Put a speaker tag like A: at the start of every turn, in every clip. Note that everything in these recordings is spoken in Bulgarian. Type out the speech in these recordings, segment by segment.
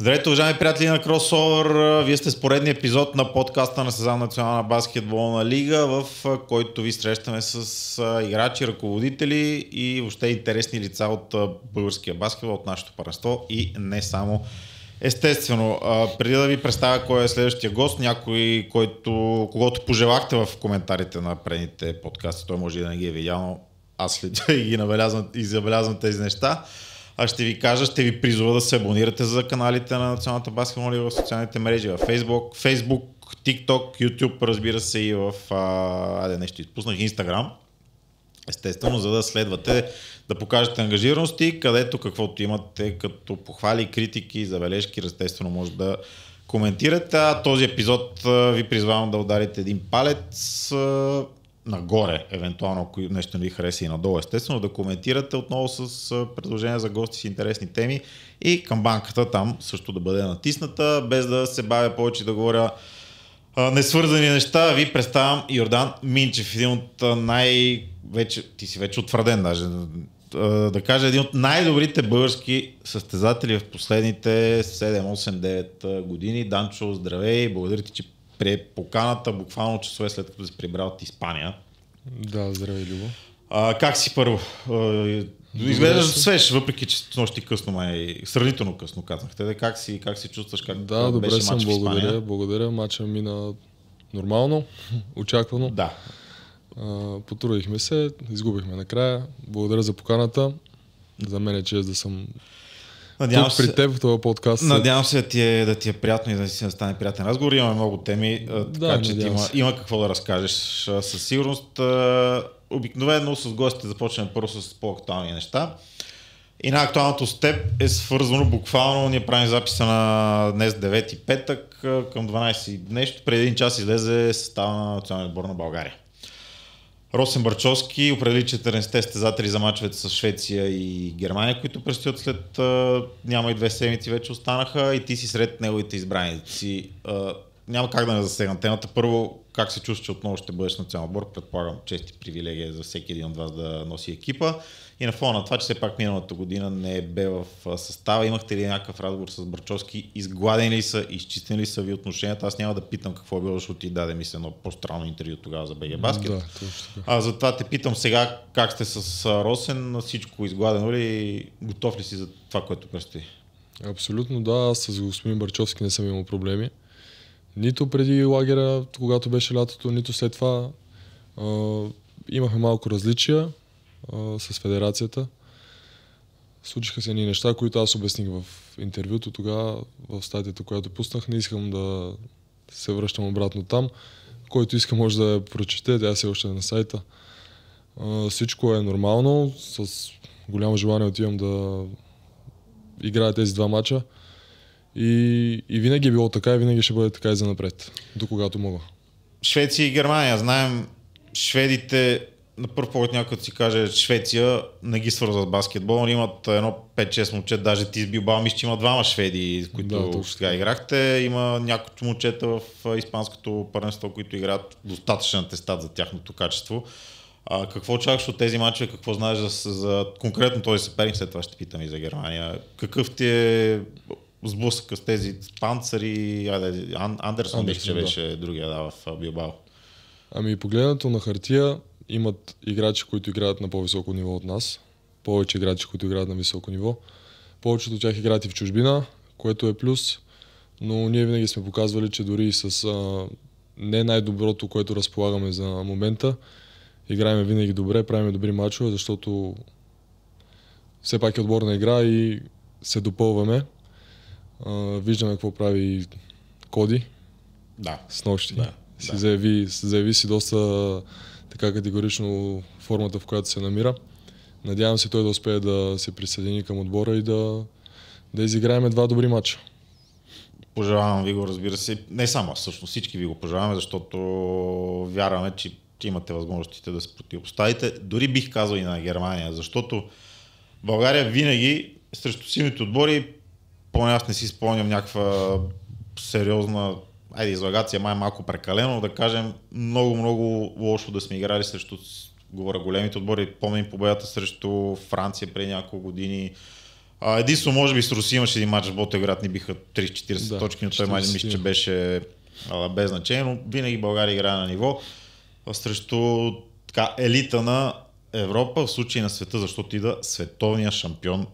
A: Здравейте, уважаеми приятели на Кросовър! Вие сте с поредния епизод на подкаста на Сезон Национална баскетболна лига, в който ви срещаме с играчи, ръководители и въобще интересни лица от българския баскетбол, от нашето паренство и не само. Естествено, преди да ви представя кой е следващия гост, някой, който, когато пожелахте в коментарите на предните подкасти, той може и да не ги е видял, но аз след и ги набелязвам и забелязвам тези неща а ще ви кажа, ще ви призова да се абонирате за каналите на Националната баскетболна лига в социалните мрежи, в Facebook, Facebook, TikTok, YouTube, разбира се и в, а, аде нещо изпуснах, Instagram. Естествено, за да следвате, да покажете ангажираности, където каквото имате като похвали, критики, забележки, естествено може да коментирате. А този епизод ви призвавам да ударите един палец нагоре, евентуално, ако нещо не ви хареса и надолу, естествено, да коментирате отново с предложения за гости с интересни теми и камбанката там също да бъде натисната, без да се бавя повече да говоря несвързани неща. Ви представям Йордан Минчев, един от най... Вече, ти си вече утвърден даже, да кажа, един от най-добрите български състезатели в последните 7, 8, 9 години. Данчо, здравей, благодаря ти, че прие поканата буквално часове след като се прибра от Испания. Да, здравей, Любо. А, как си първо? Изглеждаш свеж, въпреки че нощи късно, май, сравнително късно казахте. Как си, как си чувстваш? Как да, добре беше съм, матч благодаря.
B: Благодаря, Мача мина нормално, очаквано. Да. А, потрудихме се, изгубихме накрая. Благодаря за поканата. За мен е чест да съм Надявам Тук се, при теб в този подкаст. Е- надявам
A: се да ти е, да ти е приятно и да си да стане приятен разговор. Имаме много теми, е, така да, че ти има, има какво да разкажеш. Със сигурност е, обикновено с гостите започваме първо с по-актуални неща. И най-актуалното с теб е свързано буквално, ние правим записа на днес 9 и петък към 12 и нещо, преди един час излезе състава на националния отбор на България. Росен Барчовски определи 14 стезатели за мачовете с Швеция и Германия, които предстоят след няма и две седмици вече останаха и ти си сред неговите избраници. А, няма как да не засегна темата. Първо, как се чувстваш, че отново ще бъдеш цял отбор? Предполагам, чести привилегия за всеки един от вас да носи екипа. И на фона на това, че все пак миналата година не е бе в състава, имахте ли някакъв разговор с Барчовски? Изгладени ли са, изчистени ли са ви отношенията? Аз няма да питам какво е било, защото ти даде ми се едно по-странно интервю тогава за БГ Баскет. Да, а затова те питам сега как сте с Росен, на всичко изгладено ли, готов ли си за това, което предстои? Абсолютно да, аз
B: с господин Барчовски не съм имал проблеми. Нито преди лагера, когато беше лятото, нито след това. имахме малко различия, а, с федерацията. Случиха се едни неща, които аз обясних в интервюто тогава, в статията, която пуснах. Не искам да се връщам обратно там. Който иска може да я прочете, тя се още е на сайта. А, всичко е нормално, с голямо желание отивам да играя тези два мача. И, и винаги е било така и винаги ще бъде така и занапред, до когато мога.
A: Швеция и Германия, знаем, шведите на първ поглед някой си каже Швеция не ги свързва с баскетбол, но нали, имат едно 5-6 момче, даже ти с Билбао мисля, че има двама шведи, които да, сега играхте. Има някои момчета в испанското първенство, които играят достатъчен тестат за тяхното качество. А, какво очакваш от тези матчи, Какво знаеш за, за конкретно този съперник? След това ще питам и за Германия. Какъв ти е сблъсъка с тези панцари? Айде, Андерсон, Андерсон беше, да. беше другия да, в Билбао.
B: Ами погледнато на хартия, имат играчи, които играят на по-високо ниво от нас, повече играчи, които играят на високо ниво. Повечето от тях играят и в чужбина, което е плюс, но ние винаги сме показвали, че дори и с а, не най-доброто, което разполагаме за момента, играем винаги добре, правим добри мачове, защото все пак е отборна игра и се допълваме. А, виждаме какво прави Коди. Да. С нощи. Да. Си да. Заяви, заяви си доста така категорично формата, в която се намира. Надявам се той да успее да се присъедини към отбора и да, да изиграем два добри матча.
A: Пожелавам ви го, разбира се. Не само, всъщност всички ви го пожелаваме, защото вярваме, че имате възможностите да се противопоставите. Дори бих казал и на Германия, защото България винаги срещу силните отбори, поне аз не си спомням някаква сериозна айде излагация май е малко прекалено, да кажем, много-много лошо да сме играли срещу, говоря, големите отбори. Помним победата срещу Франция преди няколко години. единствено, може би с Руси имаше един матч в Ботевград, ни биха 3 40 да, точки, но той май мисля, че беше а, без значение, но винаги България играе на ниво срещу така, елита на Европа, в случай на света, защото ида световния шампион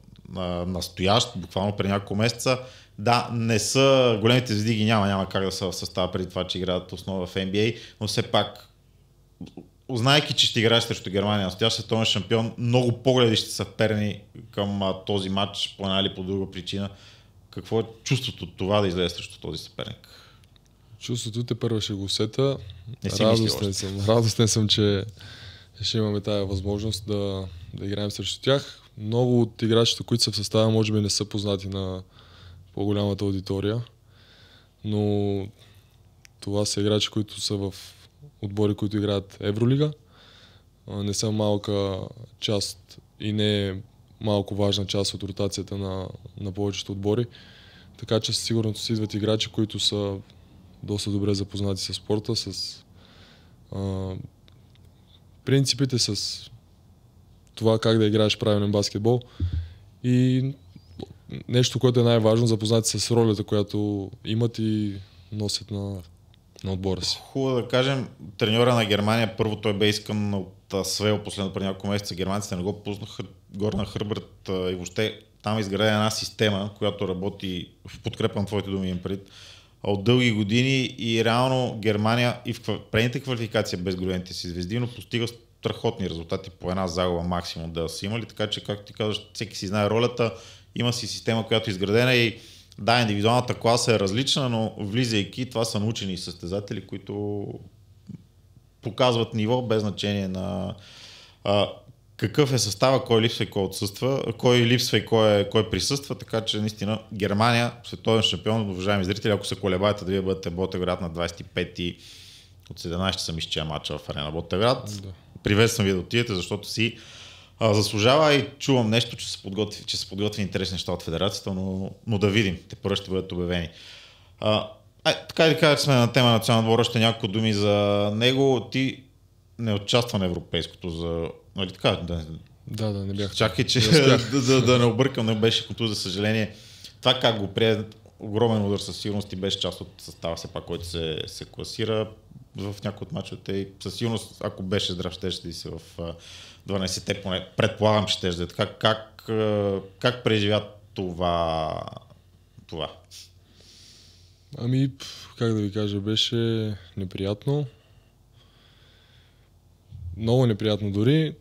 A: настоящ, буквално преди няколко месеца. Да, не са, големите звезди ги няма, няма как да са в състава преди това, че играят основа в NBA, но все пак знаеки, че ще играеш срещу Германия, настоящ световен шампион, много погледи ще са перни към а, този матч по една или по друга причина. Какво е чувството от това да излезе срещу този съперник?
B: Чувството те първо ще го усета. Не си радостен,
A: съм, радостен
B: съм, че ще имаме тази възможност да, да играем срещу тях много от играчите, които са в състава, може би не са познати на по-голямата аудитория, но това са играчи, които са в отбори, които играят Евролига. Не са малка част и не е малко важна част от ротацията на, на повечето отбори. Така че със сигурност си идват играчи, които са доста добре запознати с спорта, с а, принципите, с това как да играеш правилен баскетбол. И нещо, което е най-важно, запознати с ролята,
A: която имат и носят на, на отбора си. Хубаво да кажем, треньора на Германия, първо той бе искан от Свел последно преди няколко месеца, германците не го пуснаха горна Хърбърт и въобще там изграда една система, която работи в подкрепа на твоите думи, пред от дълги години и реално Германия и в предните квалификации е без големите си звезди, но постига страхотни резултати по една загуба максимум да са имали, така че, както ти казваш, всеки си знае ролята, има си система, която е изградена и да, индивидуалната класа е различна, но влизайки, това са научени състезатели, които показват ниво без значение на а, какъв е състава, кой липсва и кой отсъства, кой липсва и кой, е, кой присъства, така че наистина Германия, световен шампион, уважаеми зрители, ако се колебаете да вие бъдете Ботеград на 25 от 17 часа мисля, че е матча в арена Ботеград. Да приветствам ви да отидете, защото си а, заслужава и чувам нещо, че са, подготви, че са подготвени интересни неща от федерацията, но, но да видим, те първо ще бъдат обявени. А, а, така и да кажа, сме на тема национален двор, още няколко думи за него. Ти не участва на европейското за... Нали така? Да, да, да не бях. Чакай, че да, да, да не объркам, не беше като за съжаление. Това как го прие, огромен удар със сигурност и беше част от състава, все пак, който се, се класира в някои от мачовете и със сигурност, ако беше здрав, ще да си в 12-те, поне предполагам, че ще да е така. Как, как преживя това? това?
B: Ами, как да ви кажа, беше неприятно. Много неприятно дори.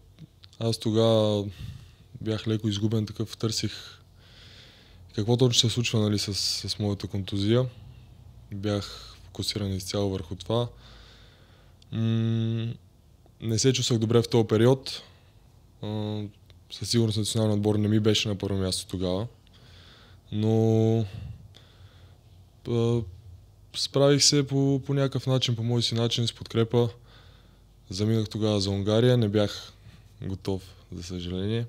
B: Аз тогава бях леко изгубен, такъв търсих какво точно се случва нали, с, с моята контузия. Бях фокусиран изцяло върху това не се чувствах добре в този период. със сигурност националният отбор не ми беше на първо място тогава. Но справих се по, по някакъв начин, по мой си начин, с подкрепа. Заминах тогава за Унгария, не бях готов, за съжаление.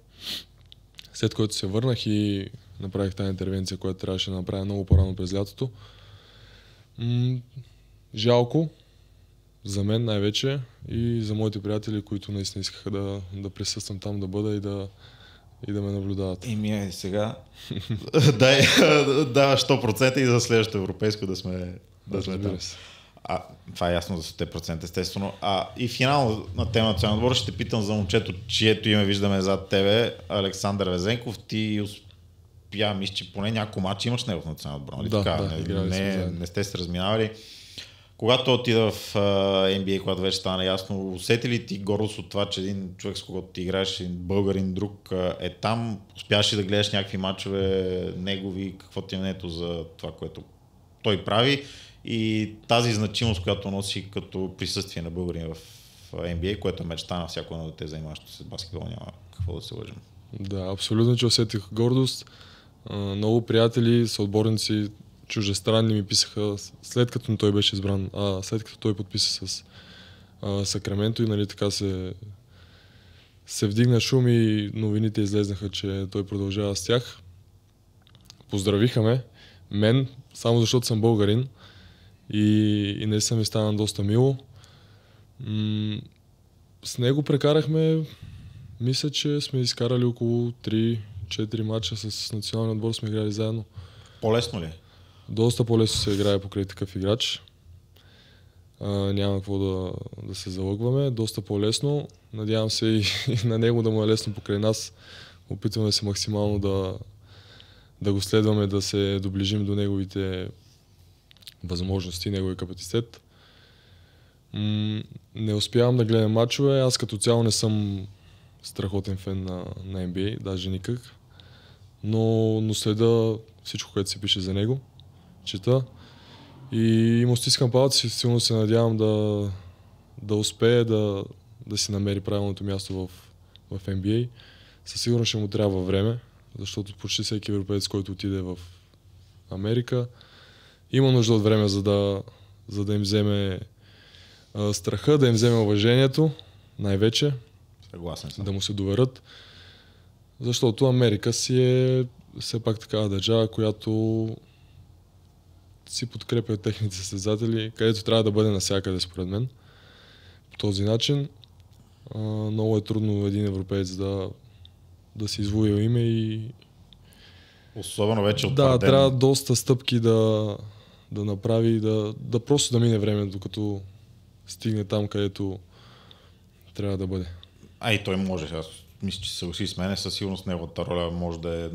B: След което се върнах и направих тази интервенция, която трябваше да направя много по-рано през лятото. М- жалко, за мен най-вече и за моите приятели, които наистина искаха да, да присъствам там, да бъда и да, и да ме наблюдават. Еми, е сега дай,
A: да, 100% и за следващото европейско да сме, да, да сме там. А, това е ясно за 100% естествено. А, и финално на тема национален отбор ще питам за момчето, чието име виждаме зад тебе, Александър Везенков. Ти успя, мисля, че поне няколко мача имаш него в национален отбор. Нали да, така? да, не, не, не сте се разминавали когато отида в NBA, когато вече стана ясно, усети ли ти гордост от това, че един човек, с когото ти играеш, един българин друг е там? Успяваш ли да гледаш някакви матчове, негови? Какво ти е мнението за това, което той прави? И тази значимост, която носи като присъствие на българин в NBA, което е мечта на всяко едно дете, занимаващо се с баскетбол, няма какво да се лъжим.
B: Да, абсолютно, че усетих гордост. Много приятели, съотборници, чужестранни ми писаха след като той беше избран, а след като той подписа с а, Сакраменто и нали така се, се вдигна шум и новините излезнаха, че той продължава с тях. Поздравиха ме, мен, само защото съм българин и, и не съм ми стана доста мило. М- с него прекарахме, мисля, че сме изкарали около 3-4 мача с националния отбор, сме играли заедно. По-лесно ли е? Доста по-лесно се играе покрай такъв играч. А, няма какво да, да се залъгваме. Доста по-лесно. Надявам се и, и на него да му е лесно покрай нас. Опитваме се максимално да, да го следваме, да се доближим до неговите възможности, неговия капацитет. М- не успявам да гледам мачове. Аз като цяло не съм страхотен фен на, на NBA, даже никак. Но, но следа всичко, което се пише за него чета. И му стискам палци, силно се надявам да, да успее да, да си намери правилното място в, в NBA. Със сигурност ще му трябва време, защото почти всеки европеец, който отиде в Америка, има нужда от време, за да, за да им вземе а, страха, да им вземе уважението, най-вече. Съгласен съм. Да му се доверят. Защото Америка си е все пак такава държава, която си подкрепя техните състезатели, където трябва да бъде навсякъде, според мен. По този начин а, много е трудно един европеец да,
A: да си извоя име и... Особено вече от Да, ден. трябва
B: доста стъпки да, да направи, да, да просто да мине време, докато стигне там,
A: където трябва да бъде. А и той може. Аз мисля, че се уси с мене, със сигурност неговата роля може да е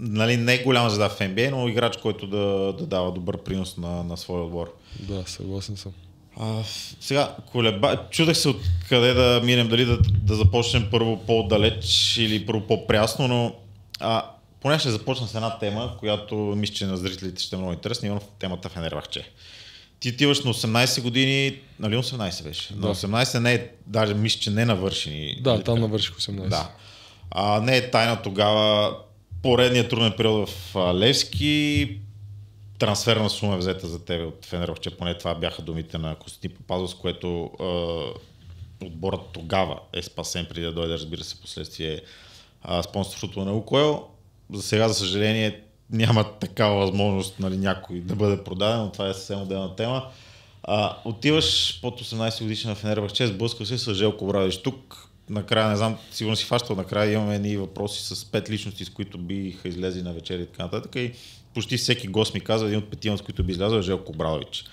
A: нали, не е голяма звезда в NBA, но играч, който да, да дава добър принос на, на своя отбор. Да, съгласен съм. А, сега, колеба... чудах се откъде да минем, дали да, да започнем първо по-далеч или първо по-прясно, но а, поне ще започна с една тема, която мисля, че на зрителите ще е много интересна, именно темата в Енервахче. Ти отиваш на 18 години, нали 18 беше? Да. На 18 не е, даже мисля, че не навършени. Да, там навърших 18. Да. А, не е тайна тогава поредният труден период в Левски, трансферна сума е взета за тебе от Фенерохче, поне това бяха думите на Костин Папазов, с което е, отборът тогава е спасен преди да дойде, разбира се, последствие е, спонсорството на Лукойл. За сега, за съжаление, няма такава възможност нали, някой да бъде продаден, но това е съвсем отделна тема. А, отиваш под 18 годишна в Фенербахче, сблъскваш се с Желко Брадиш тук, накрая, не знам, сигурно си фащал, накрая имаме едни въпроси с пет личности, с които биха излезли на вечеря и така нататък. И почти всеки гост ми казва, един от петима, с които би излязъл е Желко Брадович.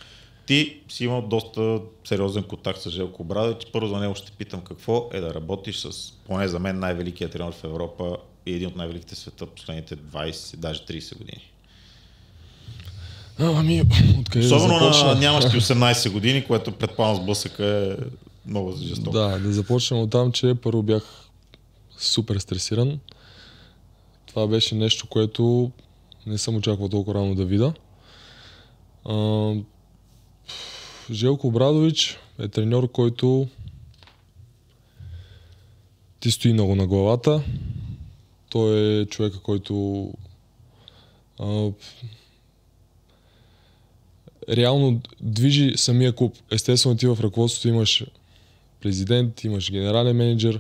A: Ти си имал доста сериозен контакт с Желко Брадович. Първо за него ще питам какво е да работиш с, поне за мен, най-великият тренер в Европа и един от най-великите света последните 20, даже 30 години.
B: ами, откъде Особено да на нямащи
A: 18 години, което предполагам блъсъка е
B: много жестоко. Да, да започнем от там, че първо бях супер стресиран. Това беше нещо, което не съм очаквал толкова рано да видя. Желко Брадович е треньор, който ти стои много на главата. Той е човека, който а, реално движи самия клуб. Естествено ти в ръководството имаш президент, имаш генерален менеджер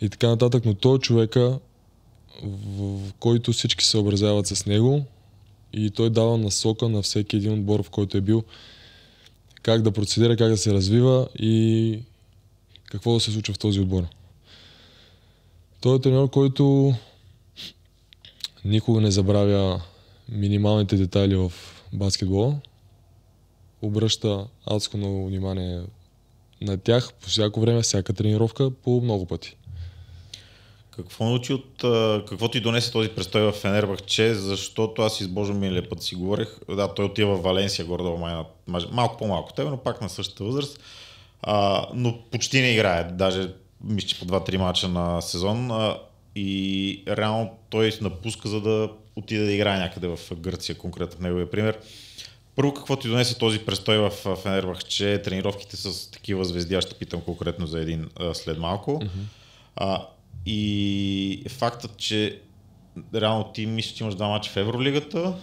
B: и така нататък, но той е човека, в, който всички се съобразяват с него и той дава насока на всеки един отбор, в който е бил, как да процедира, как да се развива и какво да се случва в този отбор. Той е тренер, който никога не забравя минималните детайли в баскетбола. Обръща адско много внимание на тях по всяко време, всяка тренировка, по много пъти.
A: Какво научи от... Какво ти донесе този престой в Фенербахче? Защото аз Божо миналия път си говорех. Да, той отива в Валенсия, гордо май, малко по-малко тебе, но пак на същата възраст. А, но почти не играе. Даже мисля, че по 2-3 мача на сезон. А, и реално той напуска, за да отиде да играе някъде в Гърция, конкретно в неговия пример. Първо, какво ти донесе този престой в Фенербах, че тренировките с такива звезди, аз ще питам конкретно за един а, след малко. Mm-hmm. А, и фактът, че реално ти мислиш, че имаш два мача в Евролигата.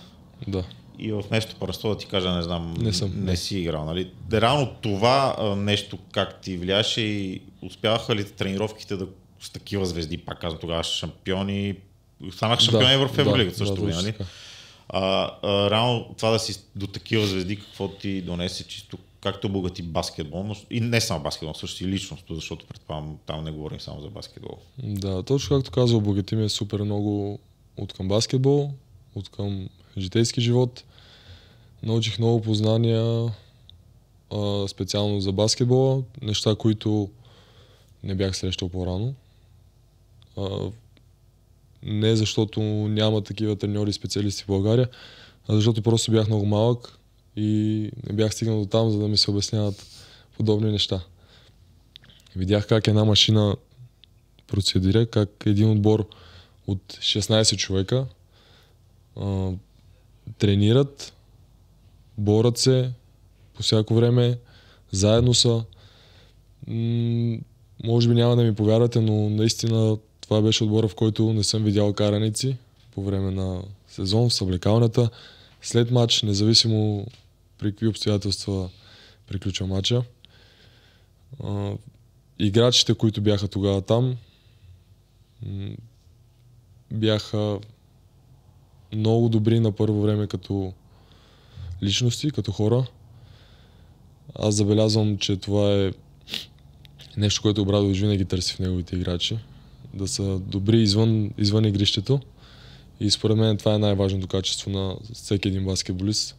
A: Да. И в нещо пърство да ти кажа, не знам, не, съм. не си играл. Нали? Реално това а, нещо как ти влияше и успяваха ли тренировките да с такива звезди, пак казвам тогава шампиони, станах шампион да, в Евролигата да, също, да, нали? а, а, рано това да си до такива звезди, какво ти донесе чисто както богати баскетбол, но и не само баскетбол, също и личност, защото предполагам там не говорим само за баскетбол.
B: Да, точно както казал, ми е супер много от към баскетбол, от към житейски живот. Научих много познания а, специално за баскетбола, неща, които не бях срещал по-рано. А, не защото няма такива треньори и специалисти в България, а защото просто бях много малък и не бях стигнал до там, за да ми се обясняват подобни неща. Видях как една машина процедира, как един отбор от 16 човека а, тренират, борят се по всяко време, заедно са. М- може би няма да ми повярвате, но наистина това беше отбора, в който не съм видял караници по време на сезон в съблекалната. След матч, независимо при какви обстоятелства приключва матча. Играчите, които бяха тогава там, бяха много добри на първо време като личности, като хора. Аз забелязвам, че това е нещо, което Обрадович винаги търси в неговите играчи да са добри извън, извън игрището. И според мен това е най-важното качество на всеки един баскетболист.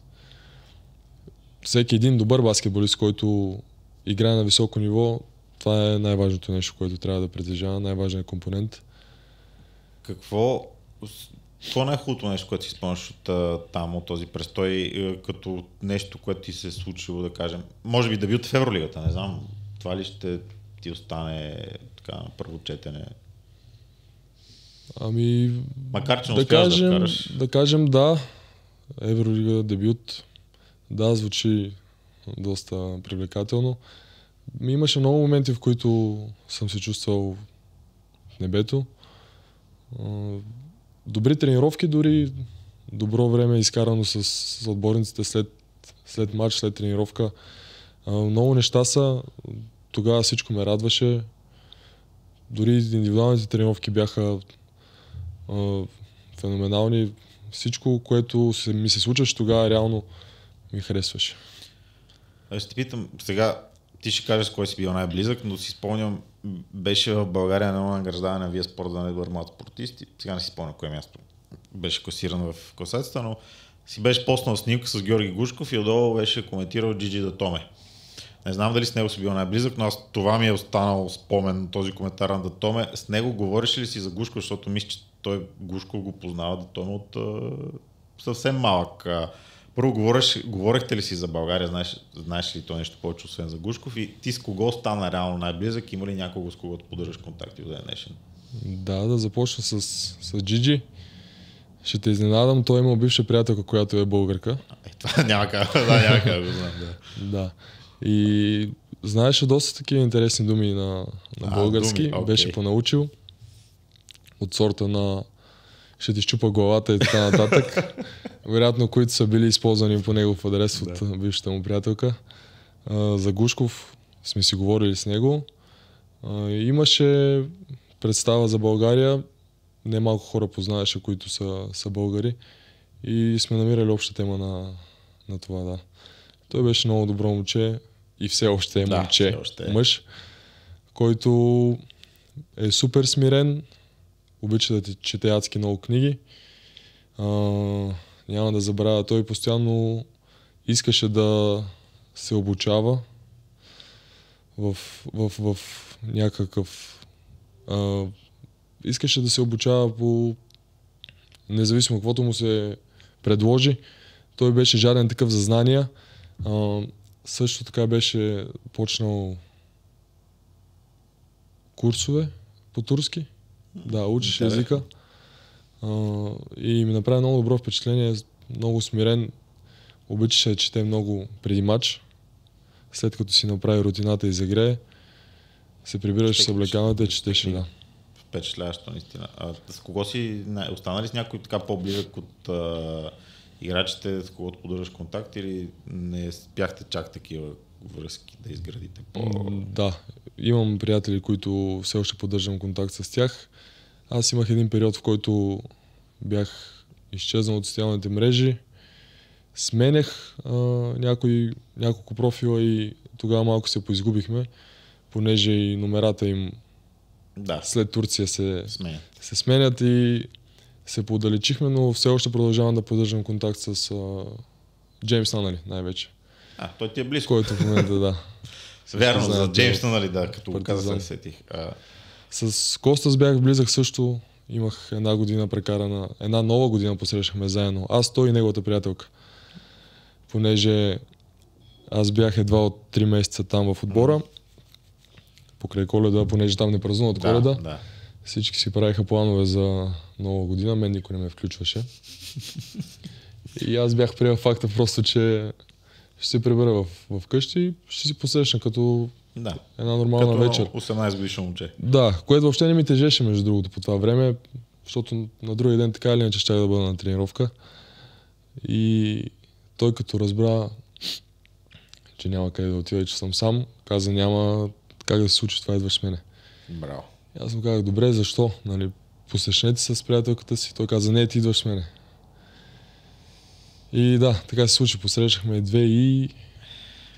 B: Всеки един добър баскетболист, който играе на високо ниво, това е най-важното нещо, което трябва да притежава, най-важният компонент.
A: Какво какво най е хубавото нещо, което си спомняш от там, от този престой, е, като нещо, което ти се е случило, да кажем, може би да би от Евролигата, не знам, това ли ще ти остане така на първо четене
B: Ами, Макар, че да, кажем, да, да кажем да, Евролига дебют, да, звучи доста привлекателно. Имаше много моменти, в които съм се чувствал в небето. Добри тренировки, дори добро време изкарано с, с отборниците след, след матч, след тренировка. Много неща са. Тогава всичко ме радваше. Дори индивидуалните тренировки бяха феноменални. Всичко, което се, ми се случваше тогава, реално ми харесваше.
A: Аз ще питам, сега ти ще кажеш с кой си бил най-близък, но си спомням, беше в България на награждаване на Вие спорт за най-добър млад спортист. сега не си спомня кое място беше класиран в класацията, но си беше поснал снимка с Георги Гушков и отдолу беше коментирал Джиджи Датоме. Не знам дали с него си бил най-близък, но аз това ми е останал спомен, този коментар на Датоме. С него говориш ли си за Гушков, защото мисля, че той Гушко го познава да той от а, съвсем малък. А, първо, говореш, говорехте ли си за България? Знаеш, знаеш ли то нещо повече, освен за Гушков? И ти с кого стана реално най-близък? Има ли някого, с когото поддържаш контакти в днешен?
B: Да, да започна с, с Джиджи. Ще те изненадам, той има бивша приятелка, която е българка.
A: Е, това няма как, да, няма как го знам,
B: да. да. И знаеше доста такива интересни думи на, на български, а, думи, okay. беше понаучил от сорта на ще ти щупа главата и така нататък. Вероятно, които са били използвани по негов адрес да. от бившата му приятелка. за Гушков сме си говорили с него. имаше представа за България. Немалко хора познаваше, които са, са българи. И сме намирали обща тема на, на това, да. Той беше много добро момче и все още е да, още е. мъж, който е супер смирен, обича да чете адски много книги. А, няма да забравя, той постоянно искаше да се обучава в, в, в някакъв... А, искаше да се обучава по... Независимо каквото му се предложи, той беше жаден такъв за знания. А, също така беше почнал курсове по турски да, учиш Интерес. езика. А, и ми направи много добро впечатление, много смирен. Обичаше да чете много преди матч. След като си направи рутината и загрее, се прибираше с облеканата, и четеше, да.
A: Впечатляващо, наистина. А с кого си, останали с някой така по-близък от а, играчите, с когото поддържаш контакт или не бяхте чак такива връзки, да изградите по...
B: Да, имам приятели, които все още поддържам контакт с тях. Аз имах един период, в който бях изчезнал от социалните мрежи, сменях а, някои, няколко профила и тогава малко се поизгубихме, понеже и номерата им да. след Турция се сменят. се сменят и се поудалечихме, но все още продължавам да поддържам контакт с а, Джеймс Нанали най-вече. А, той ти е близко. Който в момента, да. Вярно, за Джеймстън, нали, да, като го каза, се сетих. А... С Костас бях близък също. Имах една година прекарана, една нова година посрещахме заедно. Аз, той и неговата приятелка. Понеже аз бях едва от 3 месеца там в отбора, покрай коледа, понеже там не празнуват да, коледа. Да. Всички си правиха планове за нова година, мен никой не ме включваше. И аз бях приел факта просто, че ще се прибера в, в къщи и ще си посрещна като да. една нормална като вечер. 18 годишно момче. Да, което въобще не ми тежеше между другото по това време, защото на другия ден така или иначе ще да бъда на тренировка. И той като разбра, че няма къде да отива, и че съм сам, каза няма как да се случи това идваш с мене. Браво. И аз му казах, добре, защо? Нали, посрещнете се с приятелката си. Той каза, не, ти идваш с мене. И да, така се случи. Посрещахме две и...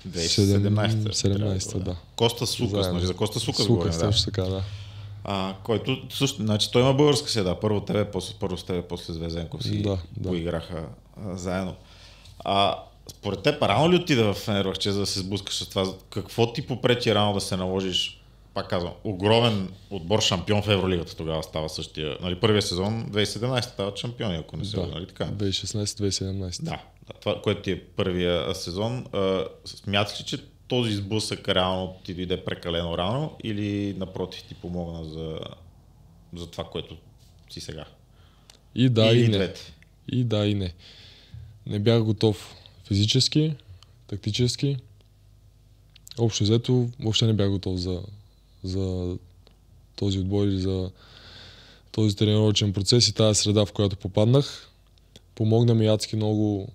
B: 2017. 17, да.
A: Коста Сукас, значи За Коста Сукас говорим, да. така, да. А, който също, значи той има българска седа. Първо тебе, после, първо с тебе, после Звезденков си да, да. поиграха а, заедно. А, според теб, рано ли отида в че за да се сблъскаш с това? Какво ти попречи рано да се наложиш пак казвам, огромен отбор шампион в Евролигата тогава става същия. Нали, първия сезон 2017 става шампиони, ако не се да. нали така?
B: 2016-2017.
A: Да, това, което ти е първия сезон. смяташ ли, че този сблъсък реално ти дойде прекалено рано или напротив ти помогна за, за това, което си сега? И да, и, и не. Двете?
B: И да, и не. Не бях готов физически, тактически. Общо взето, въобще не бях готов за, за този отбор и за този тренировъчен процес и тази среда, в която попаднах. Помогна ми адски много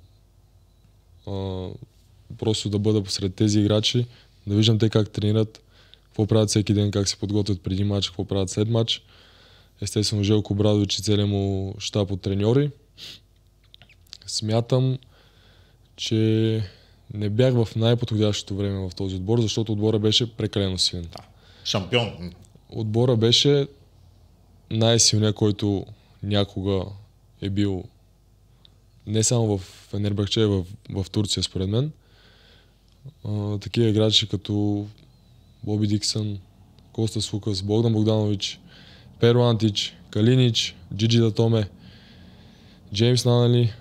B: а, просто да бъда посред тези играчи, да виждам те как тренират, какво правят всеки ден, как се подготвят преди матч, какво правят след матч. Естествено, Желко Брадович и целият му щаб от треньори. Смятам, че не бях в най-подходящото време в този отбор, защото отбора беше прекалено силен. Да.
A: Шампион.
B: Отбора беше най-силният, който някога е бил не само в Енербахче, а в, в Турция, според мен. А, такива играчи като Боби Диксън, Коста Слукас, Богдан Богданович, Перо Антич, Калинич, Джиджи Датоме, Джеймс Нанали.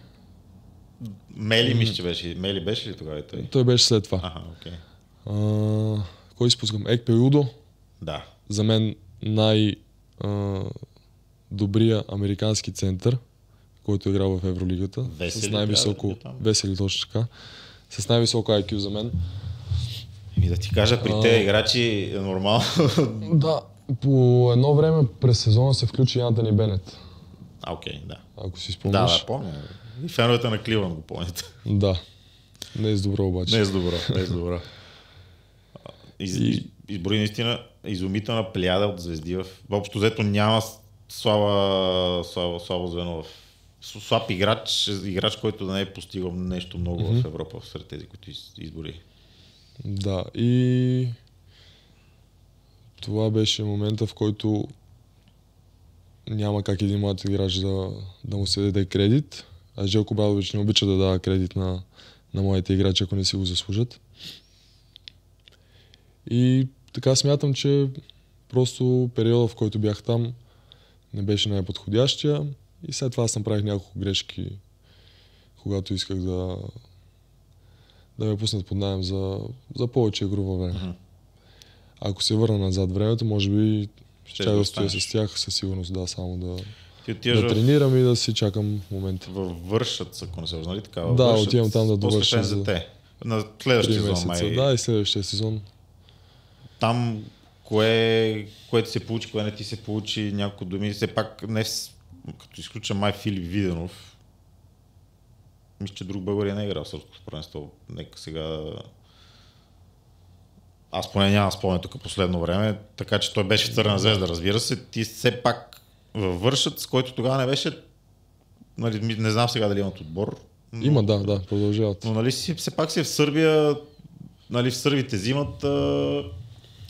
A: Мели ми, ще беше. Мели беше ли тогава и той? Той беше след това. Ага, окей.
B: Okay. А, кой изпускам? Екпе Юдо. Да. За мен най- добрият добрия американски център, който е играл в Евролигата. Весели, с най-високо. Да весели, точно така. С най-високо IQ за мен. И ами да ти кажа, при те
A: играчи е нормално.
B: Да, по едно време през сезона се включи Антони Бенет.
A: А, окей, да. Ако си спомняш. Да, да, помня. И феновете на Кливан го помнят. Да.
B: Не е с добро обаче. Не е с добро, не е с
A: добро. И, и, изброи наистина изумителна пляда от звезди. В... Общо взето няма слаба, слаба, слаба звено в слаб играч, играч, който да не е постигал нещо много mm-hmm. в Европа сред тези, които избори.
B: Да, и това беше момента, в който няма как един млад играч да, да му се даде кредит. А Желко Бабович не обича да дава кредит на, на моите играчи, ако не си го заслужат. И така смятам, че просто периода, в който бях там, не беше най-подходящия. И след това аз направих няколко грешки, когато исках да, да ме пуснат под найем за, за повече игрово време. Mm-hmm. Ако се върна назад времето, може би ще да стоя с тях със сигурност, да, само да, Ти да в... тренирам и да си чакам
A: момента. Във вършат са консервс, нали така? да, вършат, отивам там да довърша. за... на следващия сезон. Месеца, май... Да, и
B: следващия сезон там
A: кое, което се получи, кое не ти се получи, някои думи. Все пак, не, като изключа май Филип Виденов, мисля, че друг българин не е играл в сърското първенство. Нека сега аз поне нямам спомен тук последно време, така че той беше в Църна звезда, разбира се. Ти все пак във вършат, с който тогава не беше, нали, не знам сега дали имат отбор. Но, Има, да, да, продължават. Но нали си, все пак си е в Сърбия, нали в сърбите взимат а,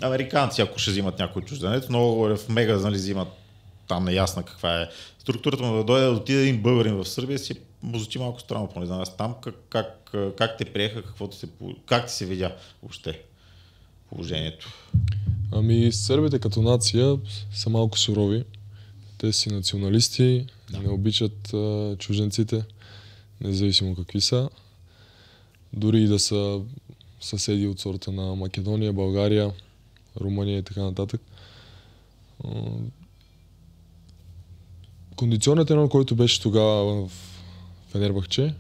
A: американци, ако ще взимат някой чужденец, много в мега нали, взимат там неясна каква е структурата му да дойде, да отиде един българин в Сърбия, си му звучи малко странно, поне за нас там, как, как, как те приеха, каквото се, как ти се видя въобще положението?
B: Ами сърбите като нация са малко сурови. Те си националисти, да. не обичат а, чужденците, независимо какви са. Дори и да са съседи от сорта на Македония, България, Румъния и така нататък. Кондиционният тренер, който беше тогава в Фенербахче,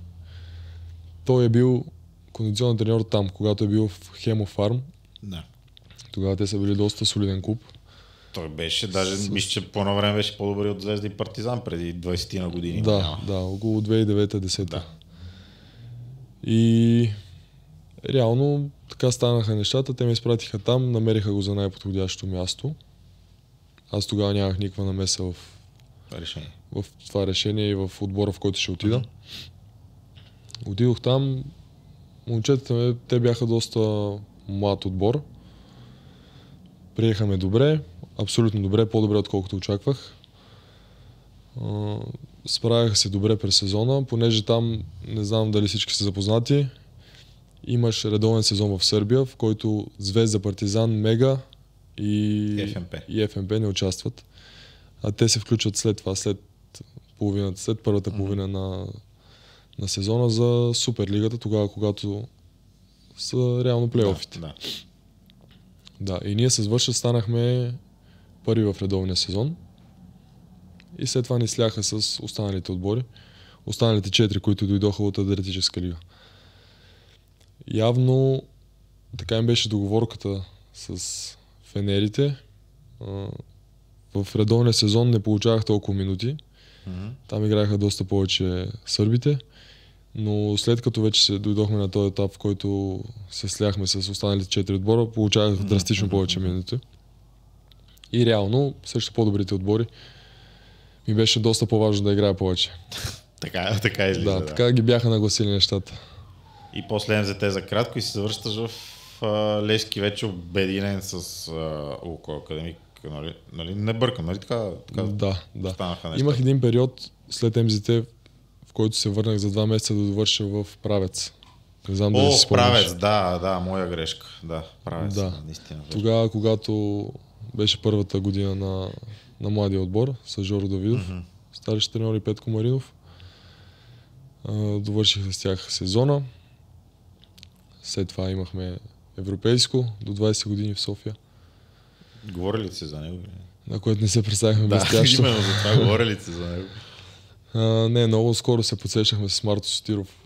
B: той е бил кондиционен тренер там, когато е бил в Хемофарм. Да. Тогава те са били доста солиден клуб.
A: Той беше, даже с... мисля, че по едно време беше по-добър от Звезда и Партизан преди 20 на години. Да, няма.
B: да, около 2009-2010. Да. И реално така станаха нещата. Те ме изпратиха там, намериха го за най-подходящото място. Аз тогава нямах никаква намеса в, решение. в това решение и в отбора, в който ще отида. Uh-huh. Отидох там. Момчетата ме, те бяха доста млад отбор. Приехаме добре, абсолютно добре, по-добре отколкото очаквах. Справяха се добре през сезона, понеже там, не знам дали всички са запознати, имаш редовен сезон в Сърбия, в който Звезда, Партизан, Мега и ФМП, и ФМП не участват. А те се включват след това, след половината, след първата половина mm-hmm. на, на сезона за Суперлигата, тогава когато са реално плейофите. Да, да. да, и ние с Върша станахме първи в редовния сезон. И след това ни сляха с останалите отбори. Останалите четири, които дойдоха от Адриатическа лига. Явно така им беше договорката с фенерите. В редовния сезон не получавах толкова минути. Там играеха доста повече сърбите. Но след като вече се дойдохме на този етап, в който се сляхме с останалите четири отбора, получавах драстично повече минути. И реално, също по-добрите отбори, ми беше доста по-важно да играя повече. така, така излиза, да, да, така ги бяха нагласили нещата
A: и после МЗТ за кратко и се завръщаш в а, вече обединен с Луко Академик. Нали, нали, не бъркам, нали така, така да, да. станаха неща. Имах
B: един период след МЗТ, в който се върнах за два месеца да довърша в Правец. Не знам О, да си правец,
A: да, да, моя грешка. Да, правец, да.
B: наистина. Тогава, когато беше първата година на, на младия отбор с Жоро Давидов, mm-hmm. старши треньор и Петко Маринов, довърших с тях сезона. След това имахме европейско до 20 години в София.
A: Говорили ли си за него?
B: На което не се представихме да, блестящо. Да, именно за това говорили
A: ли за него?
B: А, не, много скоро се подсещахме с Марто Сотиров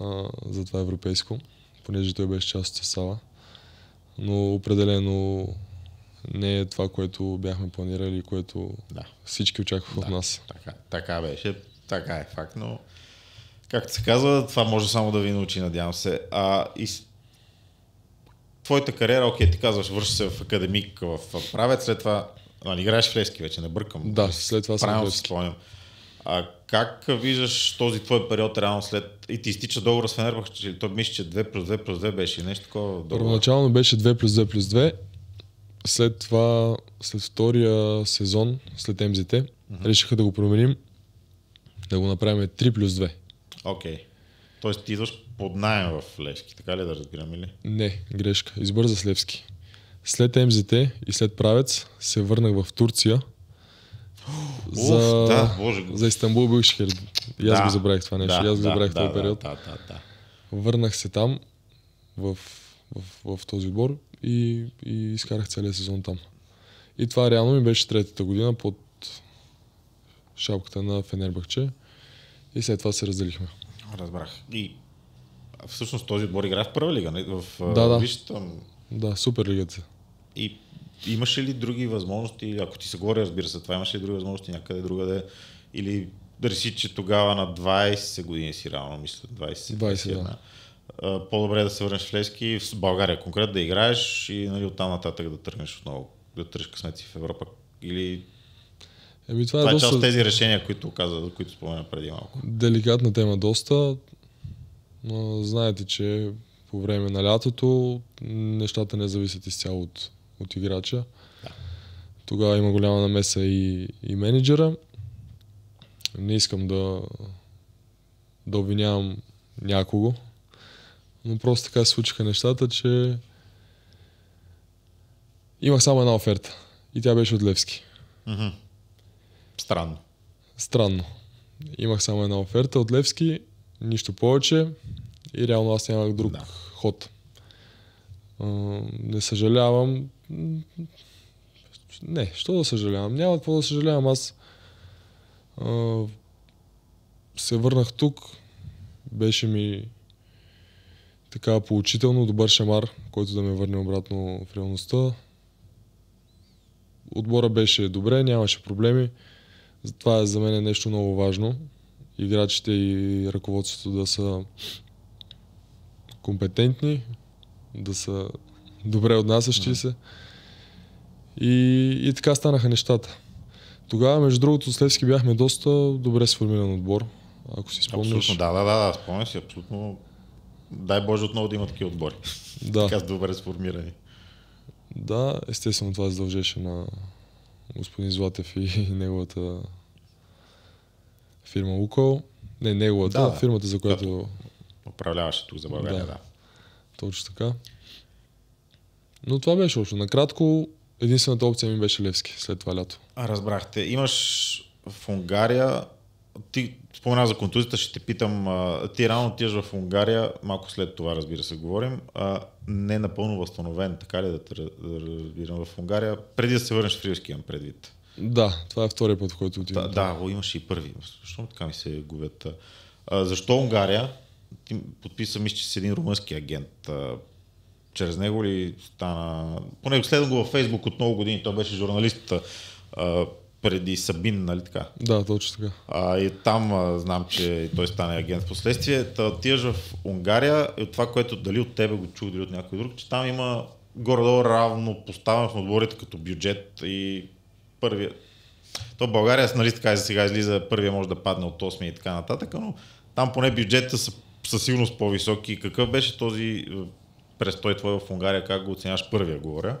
B: а, за това европейско, понеже той беше част от сала. Но определено
A: не е това, което бяхме планирали и което да. всички очакваха да, от нас. Така, така беше, така е факт, но както се казва, това може само да ви научи, надявам се. А, и твоята кариера, окей, ти казваш, върши се в академик в правец, след това а, играеш в Лески вече, не бъркам. Да, след това Правилно се спомням. А как виждаш този твой период реално след... И ти изтича договор с Фенербах, че той мисля, че 2 плюс 2 плюс 2 беше нещо такова добро. Първоначално
B: беше 2 плюс 2 плюс 2. След това, след втория сезон, след МЗТ, uh-huh. решиха да го променим, да го направим 3 плюс 2.
A: Окей. Okay. Тоест ти идваш под найем в Левски, така ли да разбираме ли?
B: Не, грешка. Избърза с Левски. След МЗТ и след Правец се върнах в Турция. За, да, Боже. за Истанбул бил Шхер. И аз да, го забравих това нещо. Да, аз го да, забравих да, този да, период. Да, да, да. Върнах се там в, в, в този отбор и, и изкарах целия сезон там. И това реално ми беше третата година под шапката на Фенербахче. И след това се разделихме.
A: Разбрах. И всъщност този отбор игра в първа лига, не? В, да, да. Виж, там...
B: Да, супер лигата.
A: И имаше ли други възможности, ако ти се говори, разбира се, това имаше ли други възможности някъде другаде? Или да реши, че тогава на 20 години си реално, мисля, 20, 21. 20 да. по-добре е да се върнеш в Лески в България конкретно да играеш и нали, оттам нататък да тръгнеш отново, да тръгнеш късмет си в Европа. Или Еми, това, е това е, доста... част от тези решения, които каза, които спомена преди малко.
B: Деликатна тема доста.
A: Но, знаете,
B: че по време на лятото нещата не зависят изцяло от, от играча. Да. Тогава има голяма намеса и, и менеджера. Не искам да, да обвинявам някого, но просто така се случиха нещата, че имах само една оферта и тя беше от Левски.
A: Uh-huh. Странно.
B: Странно. Имах само една оферта от Левски, нищо повече и реално аз нямах друг да. ход. А, не съжалявам. Не, що да съжалявам? Няма какво да съжалявам. Аз а, се върнах тук. Беше ми така поучително добър шамар, който да ме върне обратно в реалността. Отбора беше добре, нямаше проблеми. Това е за мен е нещо много важно. Играчите и ръководството да са компетентни, да са добре отнасящи да. се. И, и така станаха нещата. Тогава, между другото, с Левски бяхме доста добре сформиран отбор. Ако си спомняш. Абсолютно,
A: да, да, да, да спомням си, абсолютно. Дай Боже отново да има такива отбори. Да. така добре сформирани.
B: Да, естествено това задължеше на, господин Златев и неговата фирма Лукол. Не, неговата, да, фирмата, за която... Да, управляваше тук за България, да. да. Точно така. Но това беше общо. Накратко, единствената опция ми беше Левски след това лято.
A: А, разбрахте. Имаш в Унгария ти спомена за контузията, ще те питам. А, ти рано отиваш в Унгария, малко след това, разбира се, говорим. А, не е напълно възстановен, така ли е да те разбирам в Унгария, преди да се върнеш в Рилски, имам предвид. Да, това е втория път, в който отивам. Да, да, да имаш и първи. Защо така ми се губят? А, защо Унгария? Ти подписа ми, че си един румънски агент. А, чрез него ли стана... Поне следвам го във Фейсбук от много години. Той беше журналист а, преди Сабин, нали така?
B: Да, точно така.
A: А, и там а, знам, че той стане агент в последствие. Та отиваш в Унгария и от това, което дали от тебе го чух, дали от някой друг, че там има горе-долу равно поставен в отборите като бюджет и първия. То България, нали така, сега излиза, първия може да падне от 8 и така нататък, но там поне бюджета са със сигурност по-високи. Какъв беше този престой твой в Унгария, как го оценяваш първия, говоря?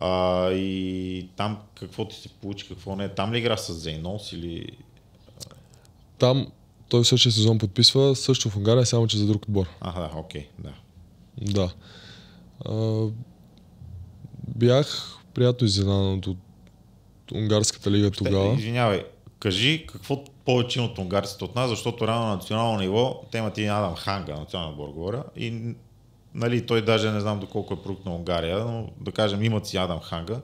A: А, и там какво ти се получи, какво не. Там ли игра с Зейнос или...
B: Там той същия сезон подписва, също в Унгария, само че за друг отбор. А, да, окей, да. Да. А, бях приятно изненадан от унгарската
A: лига Ще, тогава. Извинявай, кажи какво повече от унгарците от нас, защото рано на национално ниво те имат един Адам Ханга, национален отбор говоря, и нали, той даже не знам доколко е продукт на Унгария, но да кажем имат си Адам Ханга.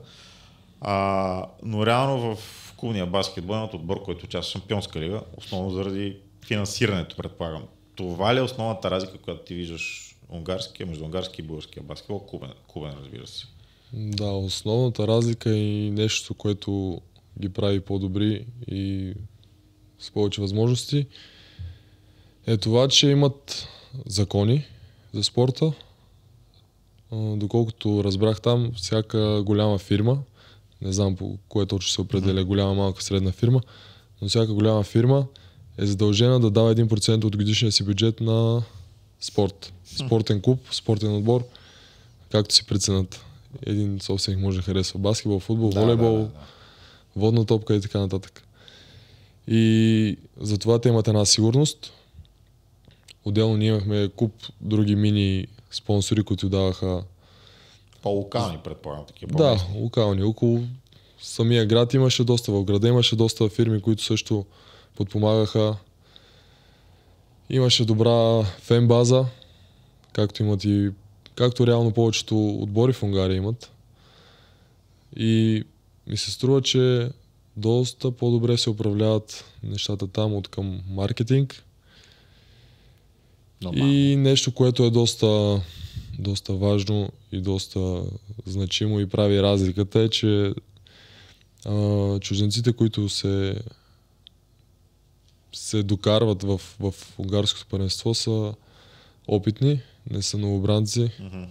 A: А, но реално в клубния баскетбол е отбор, който участва е в Шампионска лига, основно заради финансирането, предполагам. Това ли е основната разлика, която ти виждаш унгарския, между унгарския и българския баскетбол? Кубен, кубен, разбира се.
B: Да, основната разлика е и нещо, което ги прави по-добри и с повече възможности, е това, че имат закони, за спорта. Доколкото разбрах там, всяка голяма фирма, не знам по кое точно се определя голяма, малка, средна фирма, но всяка голяма фирма е задължена да дава 1% от годишния си бюджет на спорт. Спортен клуб, спортен отбор, както си преценят. Един собственик може да харесва баскетбол, футбол, да, волейбол, да, да, да. водна топка и така нататък. И затова те имат една сигурност, Отделно ние имахме куп други мини спонсори, които даваха...
A: По-локални, предполагам, такива. Да,
B: локални. Около самия град имаше доста, в града имаше доста фирми, които също подпомагаха. Имаше добра фен база, както имат и както реално повечето отбори в Унгария имат. И ми се струва, че доста по-добре се управляват нещата там от към маркетинг Нормално. И нещо, което е доста, доста важно и доста значимо и прави разликата е, че а, чужденците, които се се докарват в, в унгарското първенство са опитни, не са новобранци. Mm-hmm.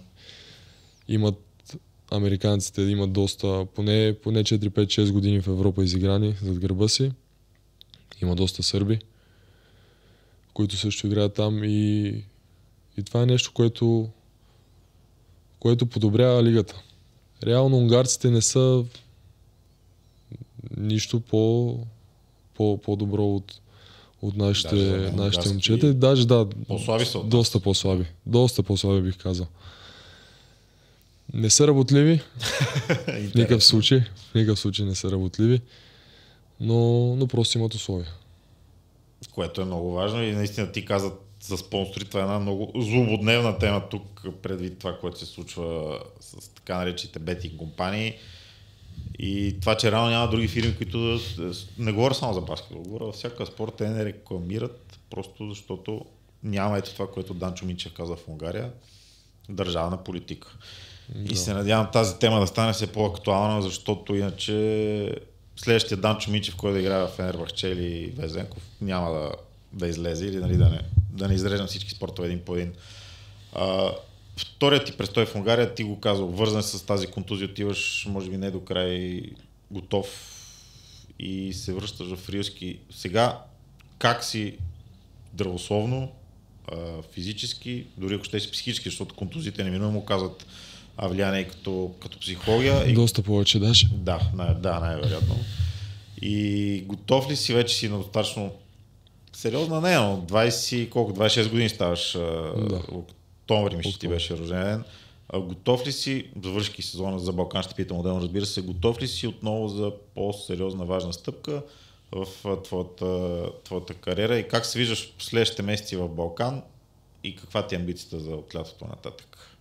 B: Имат американците имат доста, поне, поне 4-5-6 години в Европа изиграни зад гърба си. Има доста сърби които също играят там и, и това е нещо, което, което подобрява лигата. Реално унгарците не са нищо по, по, по-добро от, от нашите, даже, нашите момчета. Даже да, по-слаби са от доста по-слаби. Доста по-слаби бих казал. Не са работливи. в никакъв случай. В никакъв случай не са работливи. Но, но просто имат условия
A: което е много важно и наистина ти каза за спонсори, това е една много злободневна тема тук, предвид това, което се случва с така наречените бетинг компании. И това, че реално няма други фирми, които да. не говоря само за баскетбол, говоря във всяка спорт, те не рекламират, просто защото няма ето това, което Данчо Минчев каза в Унгария, държавна политика. Да. И се надявам тази тема да стане все по-актуална, защото иначе следващия Данчо Мичев, който да играе в Фенербахче или Везенков, няма да, да излезе или нали, да, не, да не изрежем всички спортове един по един. А, вторият ти престой в Унгария, ти го казал, вързан с тази контузия, отиваш, може би не до край готов и се връщаш в Рилски. Сега, как си здравословно, физически, дори ако ще си психически, защото контузите неминуемо казват влияние като, като психология. Доста повече даже. Да, най- да, най-вероятно. И готов ли си вече си на достатъчно сериозна не, но 20, колко, 26 години ставаш, да. октомври ми ще ти беше рожден. А готов ли си, завършки сезона за Балкан, ще питам отделно, разбира се, готов ли си отново за по-сериозна важна стъпка в твоята, твоята кариера и как се виждаш в следващите месеци в Балкан и каква ти е амбицията за от лятото нататък?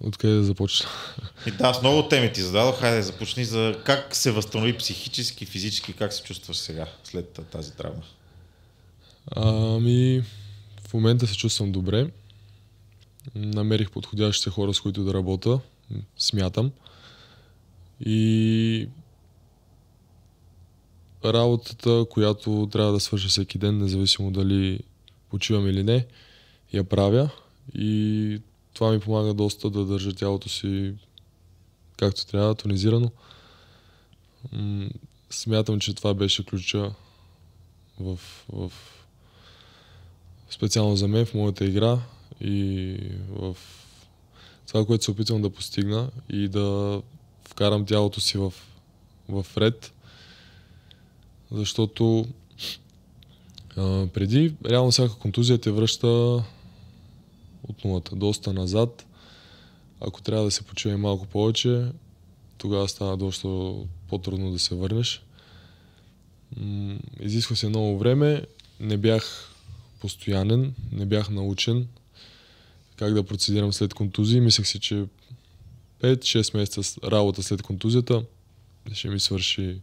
B: Откъде да започна?
A: И да, с много теми ти зададох. Хайде, започни за как се възстанови психически, физически, как се чувстваш сега, след тази травма.
B: Ами, в момента се чувствам добре. Намерих подходящите хора, с които да работя. Смятам. И работата, която трябва да свърша всеки ден, независимо дали почивам или не, я правя. И това ми помага доста да държа тялото си както трябва, тонизирано. смятам, че това беше ключа в, в специално за мен в моята игра и в това, което се опитвам да постигна и да вкарам тялото си в, в ред. Защото а, преди, реално всяка контузия те връща от нулата. Доста назад. Ако трябва да се почива малко повече, тогава става доста по-трудно да се върнеш. Изисква се много време. Не бях постоянен, не бях научен как да процедирам след контузии. Мислех си, че 5-6 месеца работа след контузията ще ми свърши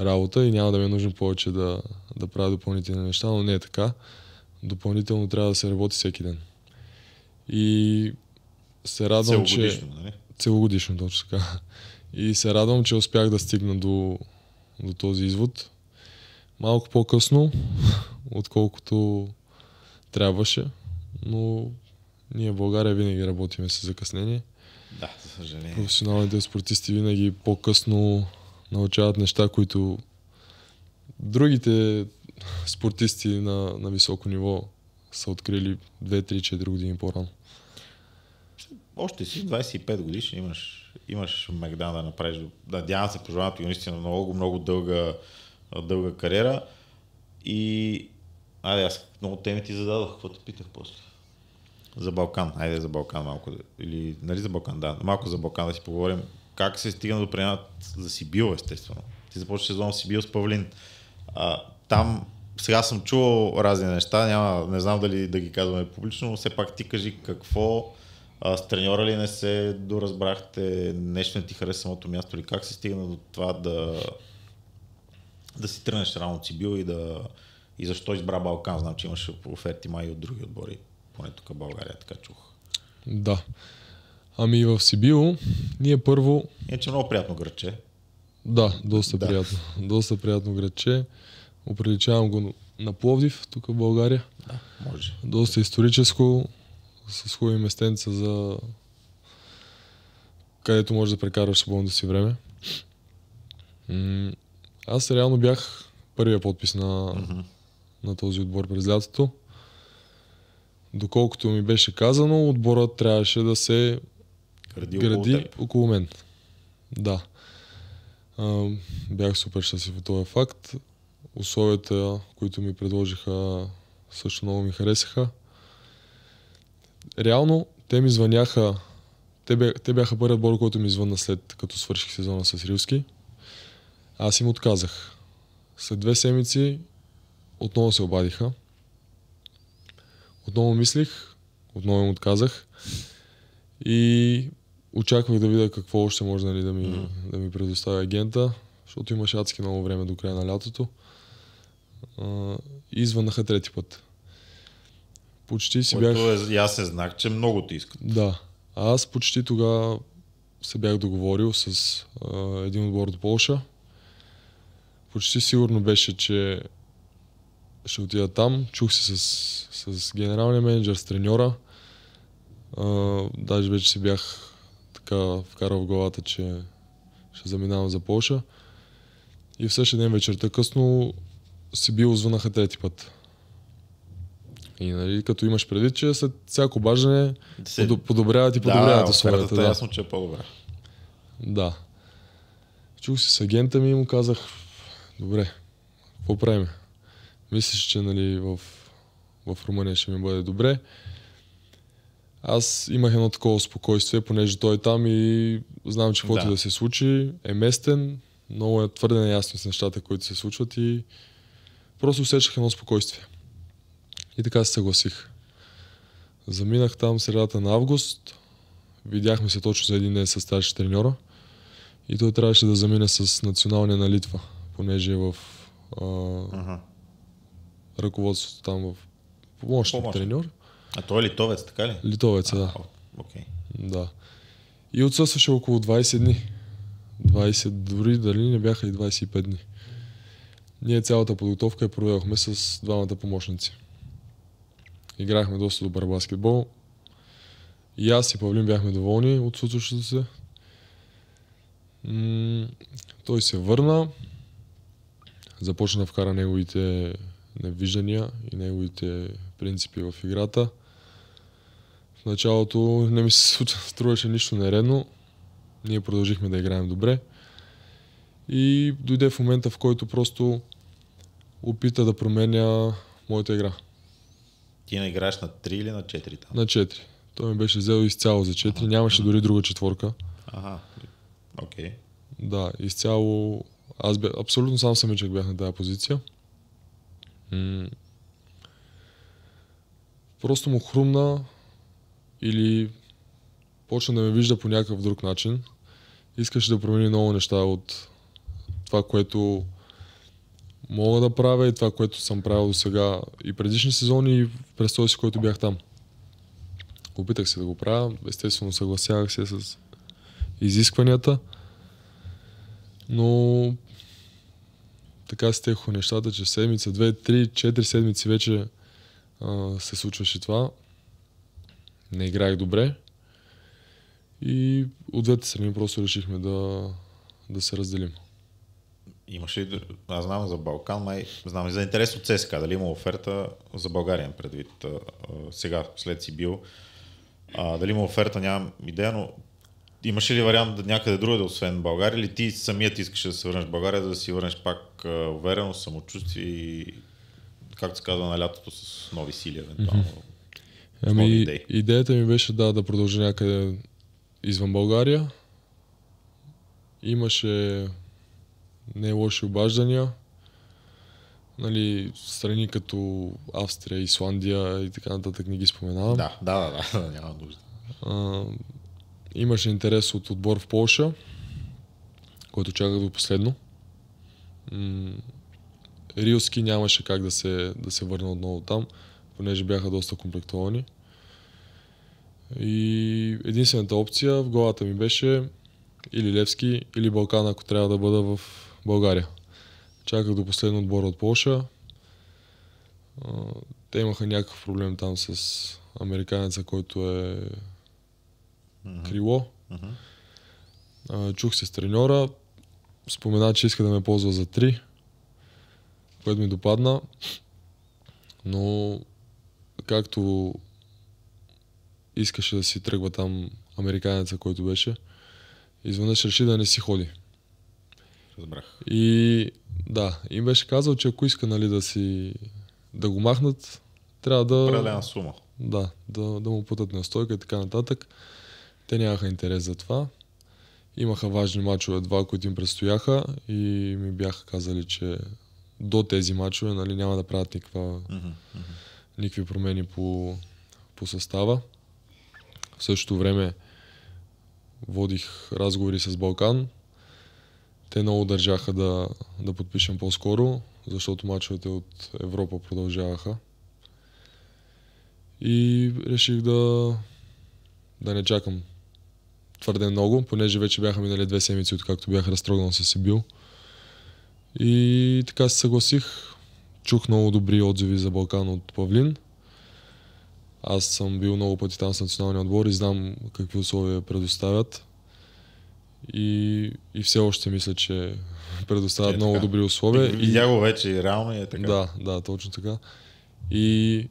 B: работа и няма да ми е нужно повече да, да правя допълнителни неща, но не е така. Допълнително трябва да се работи всеки ден. И се радвам, целогодишно, че... Нали? Целогодишно, точно така. И се радвам, че успях да стигна до, до този извод. Малко по-късно, отколкото трябваше, но ние в България винаги работиме с закъснение. Да, за съжаление. Професионалните спортисти винаги по-късно научават неща, които другите спортисти на, на високо ниво са открили 2-3-4 години по-рано
A: още си 25 годиш имаш, имаш мегдан да направиш. Надявам се, пожелавам ти наистина много, много дълга, дълга кариера. И Айде, аз много теми ти зададох, какво те питах после. За Балкан, айде за Балкан малко. Или, нали за Балкан, да. Малко за Балкан да си поговорим. Как се стигна до приемат за Сибил, естествено. Ти започваш сезон в Сибил с Павлин. А, там сега съм чувал разни неща, няма, не знам дали да ги казваме публично, но все пак ти кажи какво а, с треньора ли не се доразбрахте, нещо не ти хареса самото място или как се стигна до това да, да си тръгнеш рано от Сибил и да и защо избра Балкан? Знам, че имаше оферти май и от други отбори, поне тук в България, така чух.
B: Да. Ами в Сибил, ние първо... Иначе
A: е, много приятно градче.
B: Да, доста да. приятно. Доста приятно градче. Оприличавам го на Пловдив, тук в България. Да, може. Доста историческо, с хубави местенца за където можеш да прекараш свободното си време. Аз реално бях първия подпис на, uh-huh. на този отбор през лятото. Доколкото ми беше казано, отборът трябваше да се гради, гради около, около мен. Да. А, бях супер щастлив от този факт. Условията, които ми предложиха, също много ми харесаха реално те ми звъняха, те, бях, те бяха първият бор, който ми звънна след като свърших сезона с Рилски. Аз им отказах. След две седмици отново се обадиха. Отново мислих, отново им отказах и очаквах да видя какво още може нали, да, ми, mm-hmm. да ми предоставя агента, защото имаше адски много време до края на лятото. А, и извъннаха трети път почти си бях. бях...
A: е ясен знак, че много ти искат.
B: Да. Аз почти тогава се бях договорил с а, един отбор от Полша. Почти сигурно беше, че ще отида там. Чух се с, с генералния менеджер, с треньора. А, даже вече си бях така вкарал в главата, че ще заминавам за Полша. И в същия ден вечерта късно си бил звънаха трети път. И нали, като имаш предвид, че след всяко обаждане си... подобряват и подобряват е да, условията. Да, е ясно, че е по-добре. Да. Чух се с агента ми и му казах, добре, какво правим? Мислиш, че нали, в, в Румъния ще ми бъде добре. Аз имах едно такова спокойствие, понеже той е там и знам, че каквото да. да се случи, е местен, много е твърде неясно с нещата, които се случват и просто усещах едно спокойствие. И така се съгласих. Заминах там средата на август. Видяхме се точно за един ден с старши треньора. И той трябваше да замине с националния на Литва, понеже е в а, ага. ръководството там в помощник Помощ. треньор.
A: А той е литовец, така ли?
B: Литовец, а, да. Okay. Да. И отсъстваше около 20 дни. 20, дори дали не бяха и 25 дни. Ние цялата подготовка я проведохме с двамата помощници играхме доста добър баскетбол. И аз и Павлин бяхме доволни от случващото се. той се върна, започна да вкара неговите невиждания и неговите принципи в играта. В началото не ми се струваше нищо нередно. Ние продължихме да играем добре. И дойде в момента, в който просто опита да променя моята игра.
A: Ти не играеш на 3 или на 4 там?
B: На 4. Той ми беше взел изцяло за 4. Ага. Нямаше дори друга четворка.
A: Ага. Окей. Okay.
B: Да, изцяло. Аз бе, абсолютно сам самичък бях на тази позиция. М- просто му хрумна или почна да ме вижда по някакъв друг начин. Искаше да промени много неща от това, което мога да правя и това, което съм правил до сега и предишни сезони и през този, който бях там. Опитах се да го правя, естествено съгласявах се с изискванията, но така стеха нещата, че седмица, две, три, четири седмици вече а, се случваше това. Не играех добре. И от двете страни просто решихме да,
A: да се разделим. Имаше и... Аз знам за Балкан, май знам и за интерес от ЦСКА. Дали има оферта за България предвид сега, след си бил. А, дали има оферта, нямам идея, но имаше ли вариант да някъде да освен България, или ти самият искаш да се върнеш в България, да си върнеш пак увереност, самочувствие и, както се казва, на лятото с нови сили, евентуално?
B: Mm-hmm. Ами, идеи. идеята ми беше да, да продължа някъде извън България. Имаше не е лоши обаждания. Нали, страни като Австрия, Исландия и така нататък не ги споменавам. Да, да, да, да няма нужда. А, имаше интерес от отбор в Полша, който чаках до последно. Рилски нямаше как да се, да се върна отново там, понеже бяха доста комплектовани. И единствената опция в главата ми беше или Левски, или Балкан, ако трябва да бъда в България. Чаках до последно отбора от Полша. Те имаха някакъв проблем там с американеца, който е uh-huh. крило. Uh-huh. Чух се с треньора, спомена, че иска да ме ползва за три, което ми допадна. Но както искаше да си тръгва там американеца, който беше, изведнъж реши да не си ходи разбрах. И да, им беше казал, че ако иска нали, да си да го махнат, трябва да... Определена сума. Да, да, да му платят настойка и така нататък. Те нямаха интерес за това. Имаха важни мачове, два, които им предстояха и ми бяха казали, че до тези мачове нали, няма да правят никаква, mm-hmm. никакви промени по, по състава. В същото време водих разговори с Балкан, те много държаха да, да подпишем по-скоро, защото мачовете от Европа продължаваха. И реших да, да не чакам твърде много, понеже вече бяха минали две седмици, откакто бях разтрогнал с Сибил. И така се съгласих. Чух много добри отзиви за Балкан от Павлин. Аз съм бил много пъти там с националния отбор и знам какви условия предоставят и, и все още мисля, че предоставят е, много така. добри условия. И, видя го вече и реално е така. Да, да, точно така. И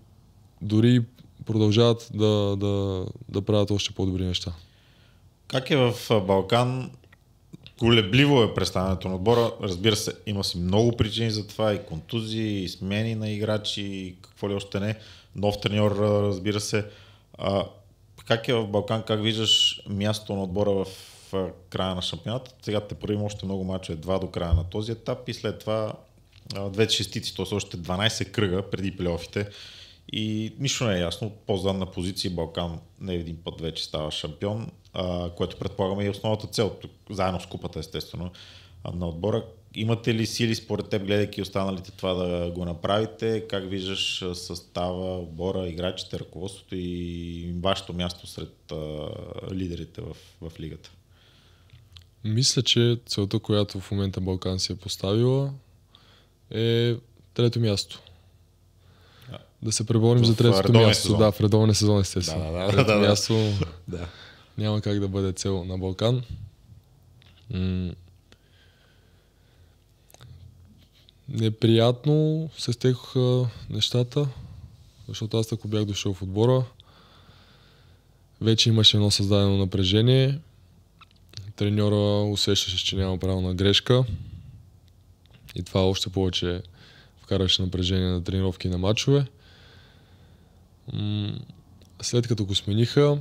B: дори продължават да, да, да правят още по-добри неща.
A: Как е в Балкан? Колебливо е представянето на отбора. Разбира се, има си много причини за това. И контузии, и смени на играчи, и какво ли още не. Нов треньор, разбира се. А, как е в Балкан? Как виждаш място на отбора в края на шампионата. Сега те правим още много мачове, два до края на този етап и след това две шестици, т.е. още 12 кръга преди плейофите. И нищо не е ясно. От по-задна позиция Балкан не е един път вече става шампион, а, което предполагаме и е основната цел, тук, заедно с купата естествено, на отбора. Имате ли сили според теб, гледайки останалите това да го направите? Как виждаш състава, отбора, играчите, ръководството и вашето място сред а, лидерите в, в лигата?
B: Мисля, че целта, която в момента Балкан си е поставила, е трето място. Да, се преборим за третото място. Сезон. Да, в редовния сезон, естествено. Да, да, да, да, да. място да. няма как да бъде цел на Балкан. М- неприятно се стекоха нещата, защото аз ако бях дошъл в отбора, вече имаше едно създадено напрежение треньора усещаше, че няма право на грешка. И това още повече вкараше напрежение на тренировки и на матчове. След като го смениха,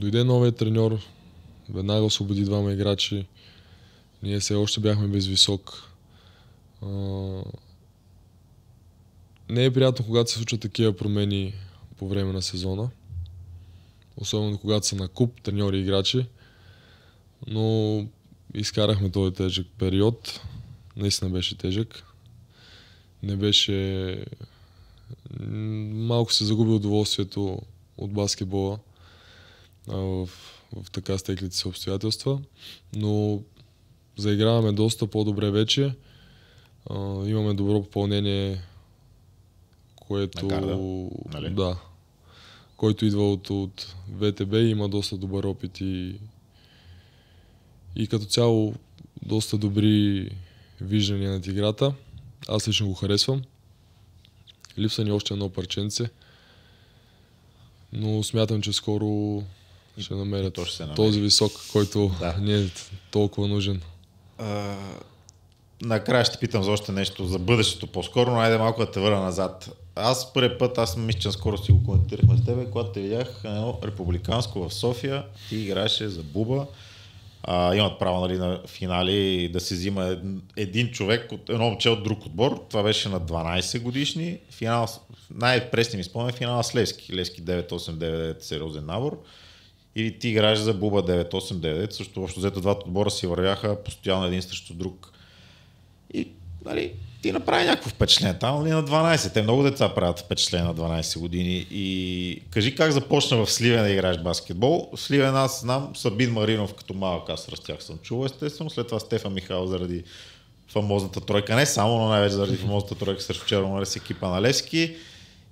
B: дойде новият треньор, веднага освободи двама играчи. Ние все още бяхме без висок. Не е приятно, когато се случват такива промени по време на сезона. Особено когато са на куп треньори и играчи но изкарахме този тежък период. Наистина беше тежък. Не беше... Малко се загуби удоволствието от баскетбола в, в така стеклите си обстоятелства, но заиграваме доста по-добре вече. имаме добро попълнение, което... Гарда, Нали? да. Който идва от, от ВТБ и има доста добър опит и и като цяло доста добри виждания над играта. Аз лично го харесвам. Липса ни още едно парченце, но смятам, че скоро
A: ще намерят то ще се намери. този
B: висок, който да. не е толкова нужен.
A: А, накрая ще питам за още нещо за бъдещето по-скоро, но айде малко да те върна назад. Аз първи път, аз мисля, че скоро си го коментирахме с тебе, когато те видях едно републиканско в София, ти играеше за Буба а, имат право нали, на финали да се взима един, човек, от, едно момче от друг отбор. Това беше на 12 годишни. Финал, най-пресни ми спомня финала с Левски. Левски 9-8-9 сериозен набор. И ти играеш за Буба 9-8-9. Също общо взето двата отбора си вървяха постоянно един срещу друг. И нали, ти направи някакво впечатление там, или на 12. Те много деца правят впечатление на 12 години. И кажи как започна в Сливен да играеш баскетбол. В Сливен аз знам Сабин Маринов като малък, аз растях съм чувал естествено. След това Стефан Михайлов заради фамозната тройка, не само, но най-вече заради фамозната тройка срещу Черноморе с екипа на Левски.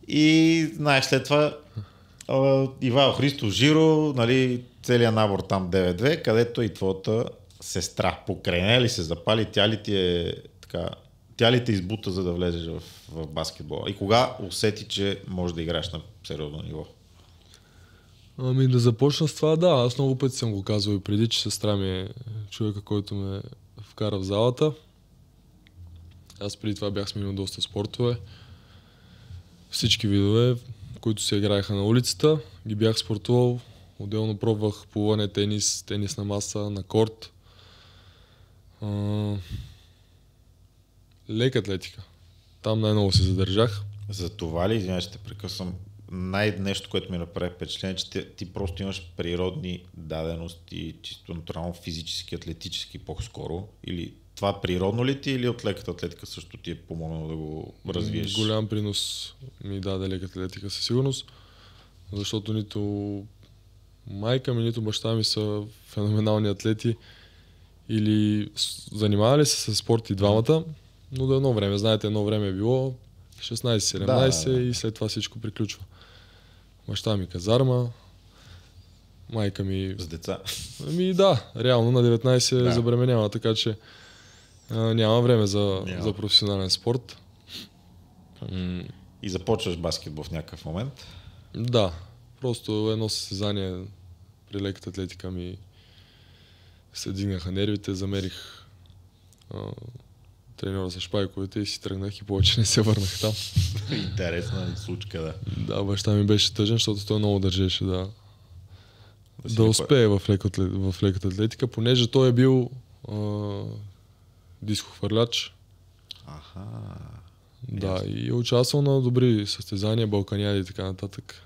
A: И знаеш, след това Ивал Христо Жиро, нали, целият набор там 9-2, където и твоята сестра. Покрай нея ли се запали, тя ли ти е така тя ли те избута, за да влезеш в, в баскетбола? И кога усети, че може да играеш на сериозно ниво?
B: Ами да започна с това, да. Аз много пъти съм го казвал и преди, че сестра ми е човека, който ме вкара в залата. Аз преди това бях сменил доста спортове. Всички видове, които се играеха на улицата, ги бях спортувал. Отделно пробвах плуване, тенис, тенис на маса, на корт
A: лека атлетика. Там най-много се задържах. За това ли, извинявай, ще те прекъсвам, най-нещо, което ми направи впечатление, че ти, ти просто имаш природни дадености, чисто натурално физически, атлетически по-скоро. Или това природно ли ти или от леката атлетика също ти е помогнало да го развиеш? Голям принос ми даде леката атлетика със сигурност, защото нито
B: майка ми, нито баща ми са феноменални атлети или занимавали се с спорт и двамата. Но до едно време, знаете, едно време е било 16-17 да, да, да. и след това всичко приключва. Маща ми е казарма, майка ми... С деца. Ами да, реално на 19 е да. забременява, така че а, няма време за, няма. за професионален спорт. И започваш баскетбол в някакъв момент? Да, просто едно състезание при леката атлетика ми се дигнаха нервите, замерих а, треньора с шпайковете и си тръгнах и повече не се върнах там.
A: Интересна случка, да.
B: Да, баща ми беше тъжен, защото той много държеше да, да, да успее в, леката, в леката атлетика, понеже той е бил дискохвърляч. Аха. Да, и е участвал на добри състезания, балканяди и така нататък.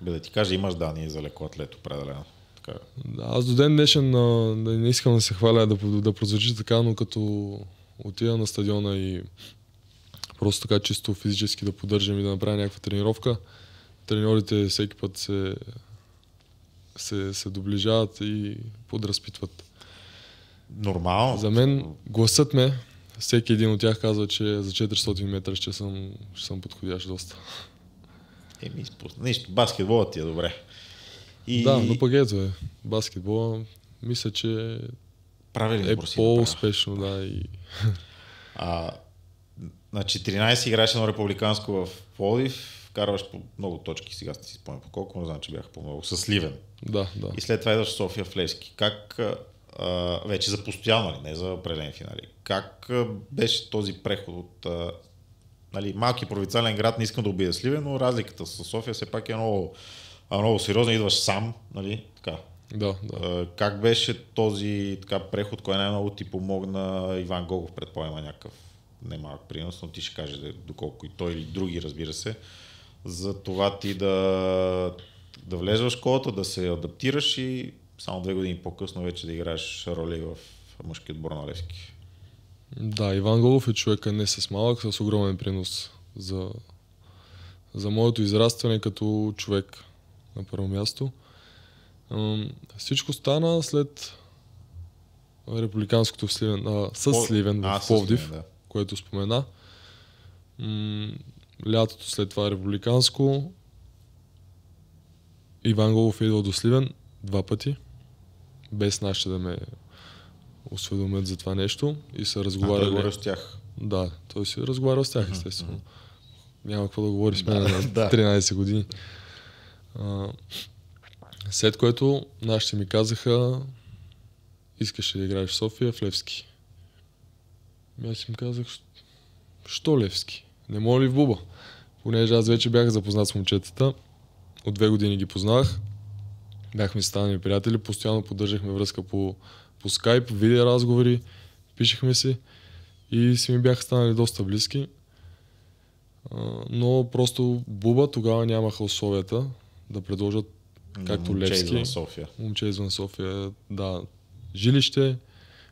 A: Бе, да ти кажа, имаш данни за леко атлет, определено. Така.
B: Да, аз до ден днешен не искам да се хваля да, да прозвучи така, но като отида на стадиона и просто така чисто физически да поддържам и да направя някаква тренировка. Треньорите всеки път се, се, се доближават и подразпитват. Нормално. За мен
A: гласът ме,
B: всеки един от тях казва, че за 400 метра ще съм, ще съм
A: подходящ доста. Еми, нещо, баскетболът ти е добре. И... Да, но пък ето е. Баскетбола, мисля, че Правили е избор. Е по-успешно, да. и... а, на 14 играеше едно републиканско в Полив, вкарваш по много точки, сега сте си спомням по колко, но знам, че бяха по много, с Ливен. Да, да. И след това идваш в София в Левски. Как, а, вече за постоянно, не за определени финали, как а, беше този преход от а, нали, малки провинциален град, не искам да убия Сливен, но разликата с София все пак е много, много сериозна, идваш сам, нали, да, да. Как беше този така, преход, кой най-много ти помогна Иван Гогов, предполага някакъв немалък принос, но ти ще кажеш доколко и той или други, разбира се, за това ти да, да влезеш в школата, да се адаптираш и само две години по-късно вече да играеш роли в мъжки отбор на Левски.
B: Да, Иван Голов е човека не с малък, с огромен принос за, за моето израстване като човек на първо място. Всичко стана след републиканското в Сливен, а, с Сливен а, в Пловдив, Сливен, да. което спомена. М- лятото след това републиканско. Иван Голов е идвал до Сливен два пъти, без нашите да ме осведомят за това нещо и се разговаряли. А, той с тях. Да, той си е разговарял с тях, естествено. Няма какво да говори с мен на 13 години. А, след което нашите ми казаха, искаш ли да играеш в София в Левски? Аз им казах, що Левски? Не мога ли в Буба? Понеже аз вече бях запознат с момчетата. От две години ги познах. Бяхме станали приятели, постоянно поддържахме връзка по, по скайп, разговори, пишехме си и си ми бяха станали доста близки. Но просто Буба тогава нямаха условията да предложат Както момче Левски. Извън София. Момче извън София, да. Жилище,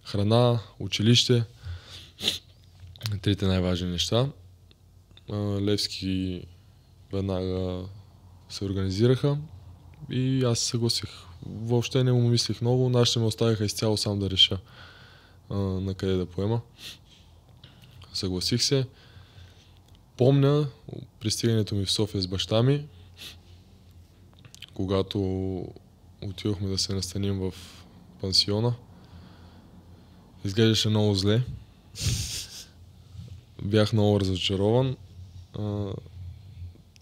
B: храна, училище. Трите най-важни неща. Левски веднага се организираха и аз се съгласих. Въобще не му мислих много, нашите ме оставиха изцяло сам да реша на къде да поема. Съгласих се. Помня пристигането ми в София с баща ми, когато отидохме да се настаним в пансиона, изглеждаше много зле. Бях много разочарован.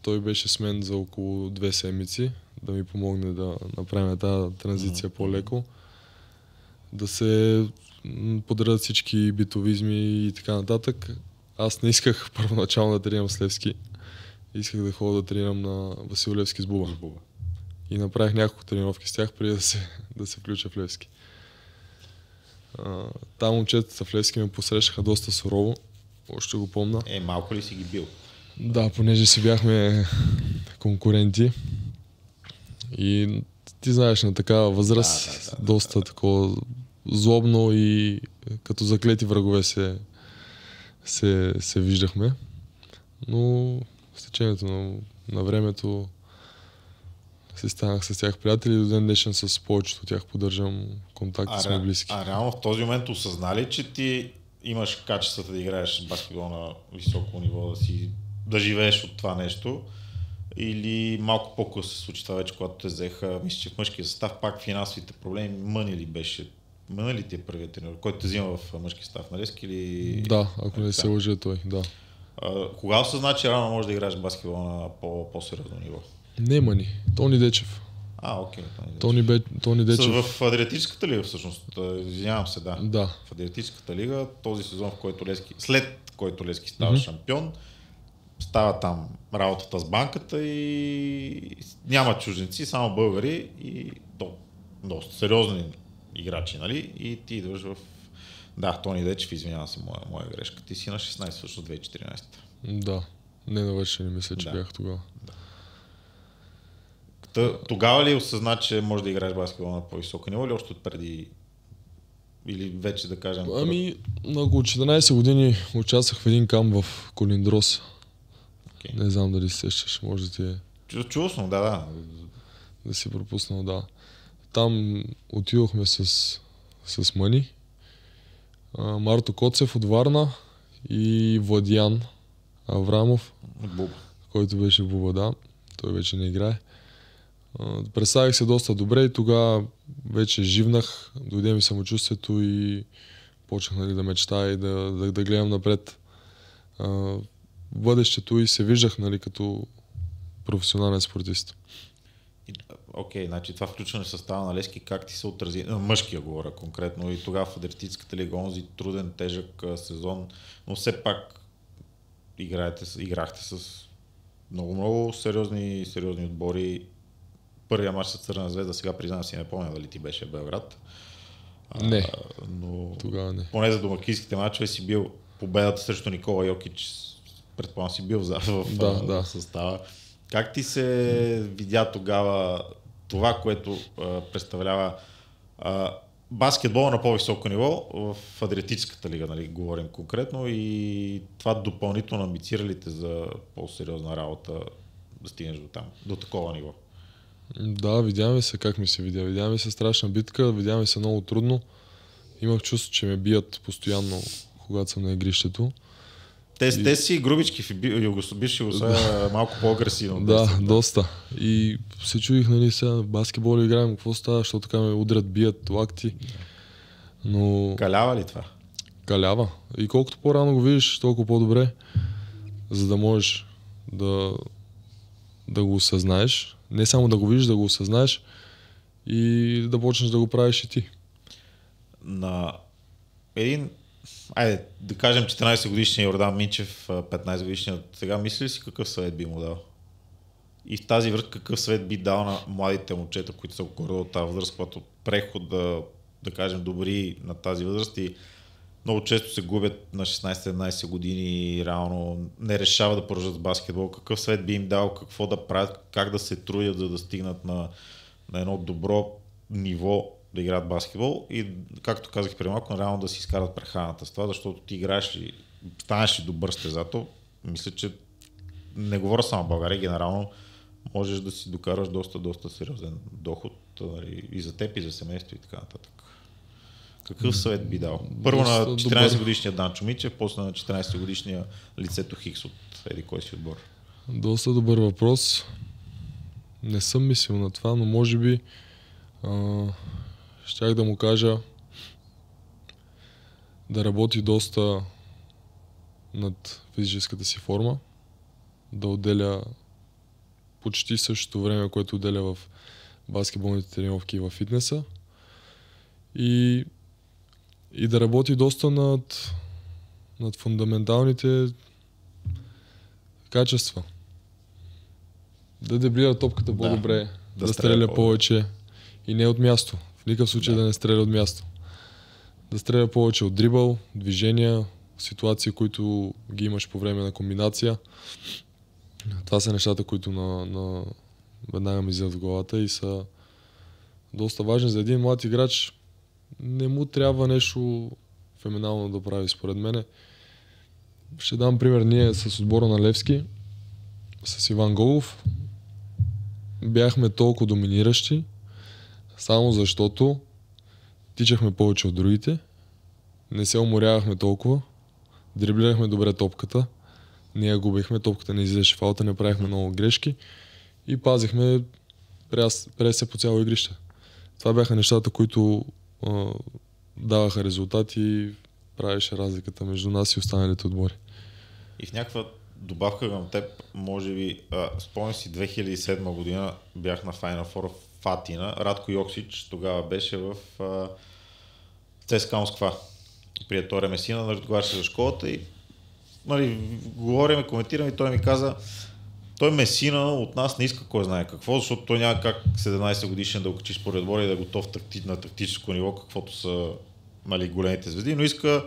B: той беше с мен за около две седмици, да ми помогне да направим тази транзиция mm-hmm. по-леко. Да се подредят всички битовизми и така нататък. Аз не исках първоначално да тренирам с Левски. Исках да ходя да тренирам на Василевски с Буба. С Буба и направих няколко тренировки с тях преди да се, да се включа в Левски. А, там момчетата в Левски ме посрещаха доста сурово, още го помна. Е, малко ли си ги бил? Да, понеже си бяхме конкуренти и ти знаеш на такава възраст, да, да, да, доста да, да. такова злобно и като заклети врагове се, се, се виждахме. Но с течението на, на времето се станах с тях приятели и до ден днешен с повечето от тях поддържам контакт с сме близки. А
A: реално в този момент осъзнали, че ти имаш качествата да играеш баскетбол на високо ниво, да, си, да живееш от това нещо? Или малко по-късно се случи това вече, когато те взеха, мисля, че в мъжкия състав пак финансовите проблеми, мъни ли беше? Мъна ли ти е първият тренер, който те взима в мъжки състав, резки нали, Или... Да, ако не се лъжа той, да. А, кога осъзна, че рано може да играеш баскетбол на по- по-сериозно ниво?
B: Не, мани. Тони Дечев.
A: А, окей. Тони, Бе, Тони Дечев. В Адриатическата лига всъщност, извинявам се, да. да. В Адриатическата лига, този сезон, в който Лески, след който Лески става mm-hmm. шампион, става там работата с банката и няма чужденци, само българи и до, доста сериозни играчи, нали? И ти идваш в... Да, Тони Дечев, извинявам се, моя, моя грешка. Ти си на 16, всъщност 2014. Да, не навършени мисля, че да. бях тогава. Та, тогава ли осъзна, че може да играеш баскетбол на по-високо ниво или още от преди или вече да кажем? Ами,
B: на около 14 години участвах в един кам в Колиндрос. Okay. Не знам дали сещаш, може да ти е.
A: Чу, да, да. Да си пропуснал, да.
B: Там отидохме с, с Мани, Марто Коцев от Варна и Владян Аврамов, Буба. който беше Буба, да. Той вече не играе. Представих се доста добре и тогава вече живнах, дойде ми самочувствието и почнах нали, да мечтая и да, да, да гледам напред а, бъдещето и се виждах нали, като професионален спортист.
A: Окей, okay, значи това включване в състава на Лески как ти се отрази, мъжкия говоря конкретно, и тогава в Адриатическата лига, онзи труден, тежък сезон, но все пак играете, играхте с много-много сериозни, сериозни отбори първия матч с Църна звезда, сега признавам си, не помня дали ти беше Белград. Не, а, но тогава не. Поне за домакинските мачове си бил победата срещу Никола Йокич, предполагам си бил за, в да, а, да. състава. Как ти се видя тогава това, което а, представлява а, баскетбола на по-високо ниво в Адриатическата лига, нали, говорим конкретно, и това допълнително те за по-сериозна работа да стигнеш до там, до такова ниво?
B: Да, видяме се как ми се видя. Видяваме се страшна битка, видяваме се много трудно. Имах чувство, че ме бият
A: постоянно, когато съм на игрището. Те, и... те си грубички в Югославиш да. Е малко по-агресивно. Да, да,
B: доста. И се чудих, нали, сега баскетбол играем, какво става, защото така ме удрят, бият, лакти. Но...
A: Калява ли това?
B: Калява. И колкото по-рано го видиш, толкова по-добре, за да можеш да да го осъзнаеш. Не само да го видиш, да го осъзнаеш и да почнеш да го правиш и ти.
A: На един, айде да кажем 14 годишния Йордан Минчев, 15 годишния от сега, мисли ли си какъв съвет би му дал? И в тази връзка какъв съвет би дал на младите момчета, които са горе от тази възраст, когато преход да, да кажем добри на тази възраст и много често се губят на 16-17 години и реално не решават да поръжат баскетбол. Какъв свет би им дал, какво да правят, как да се трудят, за да стигнат на, на едно добро ниво да играят баскетбол и, както казах преди малко, реално да си изкарат преханата с това, защото ти играеш и станеш и добър стезател, мисля, че не говоря само България, генерално можеш да си докараш доста, доста сериозен доход нали, и за теб, и за семейство и така нататък. Какъв съвет би дал? Първо на 14 годишния дан Мичев, после на 14 годишния лицето Хикс от еди кой си отбор.
B: Доста добър въпрос. Не съм мислил на това, но може би а, щях да му кажа да работи доста над физическата си форма, да отделя почти същото време, което отделя в баскетболните тренировки и в фитнеса. И и да работи доста над, над фундаменталните качества. Да дебрира топката да, по-добре, да, да, да стреля по повече и не от място. В никакъв случай да. да не стреля от място. Да стреля повече от дрибъл, движения, ситуации, които ги имаш по време на комбинация. Това са нещата, които на, на веднага ми вземат в главата и са доста важни за един млад играч, не му трябва нещо феминално да прави, според мене. Ще дам пример, ние с отбора на Левски, с Иван Голов, бяхме толкова доминиращи, само защото тичахме повече от другите, не се уморявахме толкова, дриблирахме добре топката, не я губихме, топката не излизаше фалта, не правихме много грешки и пазихме преса по цяло игрище. Това бяха нещата, които а, даваха резултати, и правеше разликата между нас и останалите отбори.
A: И в някаква добавка към теб, може би, спомням си 2007 година бях на Final Four в Атина. Радко Йоксич тогава беше в а, ЦСКА Москва. Прие Торе Месина, разговаряше за школата и нали, говорим, коментирам и той ми каза, той Месина от нас не иска кой знае какво, защото той няма как 17 годишен да окачи според отбора и да е готов на тактическо ниво, каквото са нали, големите звезди, но иска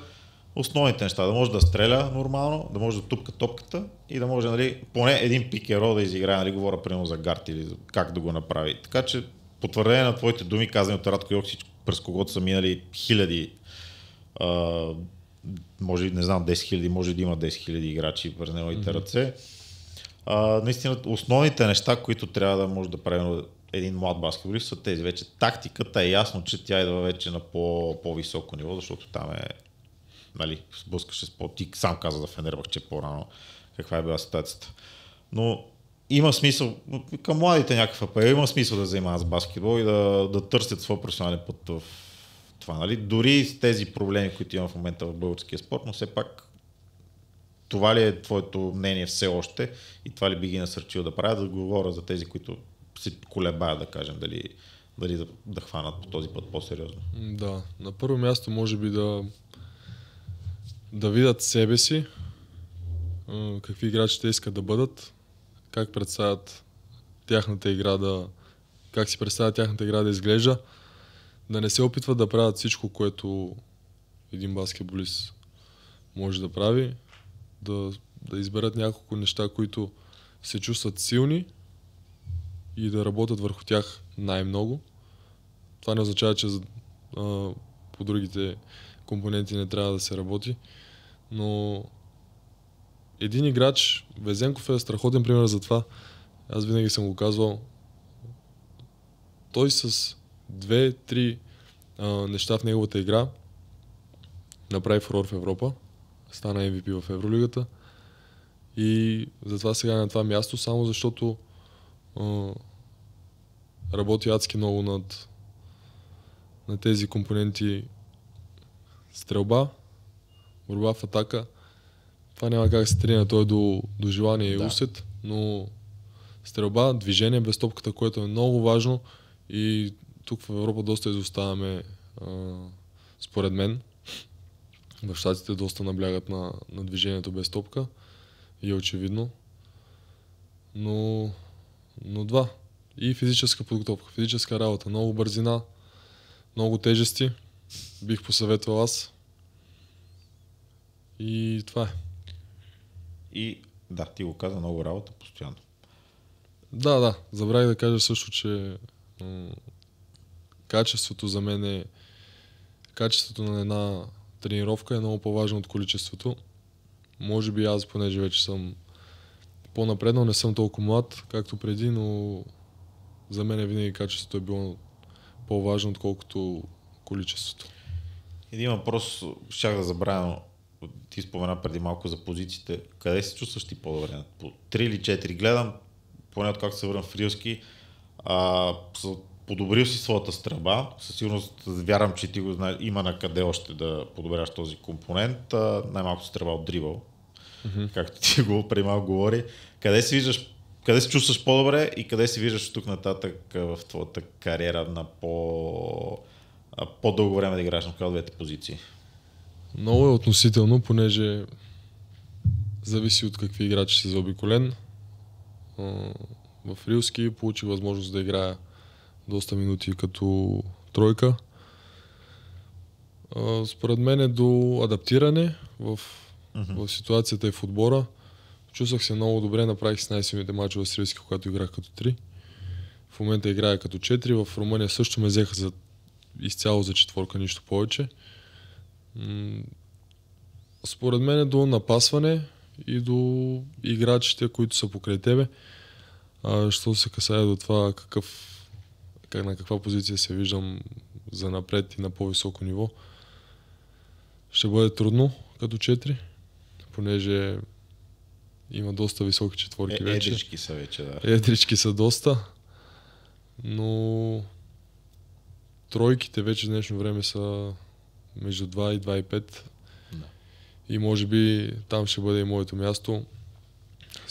A: основните неща. Да може да стреля нормално, да може да тупка топката и да може нали, поне един пикеро да изиграе, нали, говоря примерно за гард или как да го направи. Така че потвърдение на твоите думи, казани от Радко Йоксич, през когото са минали хиляди, а, може, не знам, 10 хиляди, може да има 10 хиляди играчи през неговите mm-hmm. ръце а, наистина основните неща, които трябва да може да прави един млад баскетболист са тези вече. Тактиката е ясно, че тя идва вече на по, по-високо ниво, защото там е нали, сблъскаше с по... Ти сам каза за Фенербах, че е по-рано каква е била ситуацията. Но има смисъл, към младите някаква пари, има смисъл да занимават с баскетбол и да, да търсят своя професионален път в това. Нали? Дори с тези проблеми, които има в момента в българския спорт, но все пак това ли е твоето мнение все още и това ли би ги насърчил да правят, да говоря за тези, които се колебаят, да кажем, дали, дали да, да хванат по този път по-сериозно.
B: Да, на първо място може би да да видят себе си, какви играчи те искат да бъдат, как представят тяхната игра да, как си представят тяхната игра да изглежда, да не се опитват да правят всичко, което един баскетболист може да прави, да, да изберат няколко неща, които се чувстват силни и да работят върху тях най-много. Това не означава, че а, по другите компоненти не трябва да се работи, но един играч, Везенков е страхотен пример за това. Аз винаги съм го казвал. Той с две-три неща в неговата игра направи фурор в Европа стана MVP в Евролигата. И затова сега е на това място, само защото а, работи адски много над, над тези компоненти стрелба, борба в атака. Това няма как се тренира, той е до, до желание и да. усет, но стрелба, движение без топката, което е много важно и тук в Европа доста изоставаме а, според мен. В щатите доста наблягат на, на движението без топка и е очевидно. Но, но два. И физическа подготовка, физическа работа. Много бързина, много тежести. Бих посъветвал аз. И това е.
A: И да, ти го каза, много работа постоянно.
B: Да, да. Забравих да кажа също, че м- качеството за мен е качеството на една тренировка е много по важно от количеството. Може би аз, понеже вече съм по-напреднал, не съм толкова млад, както преди, но за мен винаги качеството е било
A: по-важно, отколкото количеството. Един въпрос, щях да забравя, ти спомена преди малко за позициите. Къде се чувстваш ти по-добре? По 3 или 4 гледам, поне от как се върна в Рилски, а, подобрил си своята стръба. Със сигурност вярвам, че ти го знаеш. Има на къде още да подобряваш този компонент. най-малко стръба от дрибъл, mm-hmm. както ти го преди малко говори. Къде се виждаш къде се чувстваш по-добре и къде се виждаш тук нататък в твоята кариера на по... по-дълго време да играеш на коя двете позиции? Много е
B: относително, понеже
A: зависи от какви играчи си заобиколен.
B: В Рилски получих възможност да играя доста минути като тройка. А, според мен е до адаптиране в, uh-huh. в ситуацията и в отбора. Чувствах се много добре, направих 16-мите мачове в Сирийски, когато играх като 3. В момента играя като 4. В Румъния също ме взеха за, изцяло за четворка, нищо повече. според мен е до напасване и до играчите, които са покрай тебе. А, що се касае до това какъв как, на каква позиция се виждам за напред и на по-високо ниво. Ще бъде трудно като 4, понеже има доста високи четворки е, вече. Едрички са вече, да. Едрички са доста, но тройките вече в днешно време са между 2 и 25, и Да. И може би там ще бъде и моето място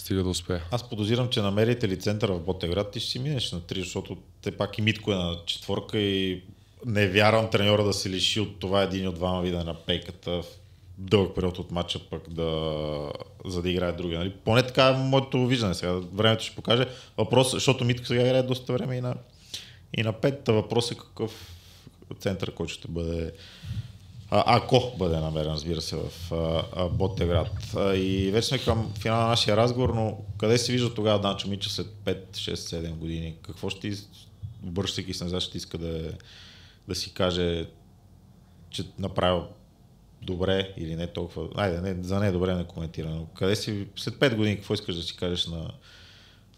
B: стига да успее.
A: Аз подозирам, че намерите ли център в Ботеград, ти ще си минеш на три, защото те пак и Митко е на четворка и не вярвам треньора да се лиши от това един от двама вида на пейката в дълъг период от матча пък да, за да играе другия. Нали? Поне така е моето виждане сега. Времето ще покаже. Въпрос, защото Митко сега играе доста време и на, и на пет. Въпрос е какъв център, който ще бъде а, ако бъде намерен, разбира се, в а, Ботевград. А, и вече сме към финала на нашия разговор, но къде се вижда тогава Данчо Мича след 5, 6, 7 години? Какво ще ти обръщайки с назад, ще иска да, да си каже, че направил добре или не толкова... Айде, не, за не е добре не коментира, но къде си след 5 години, какво искаш да си кажеш на,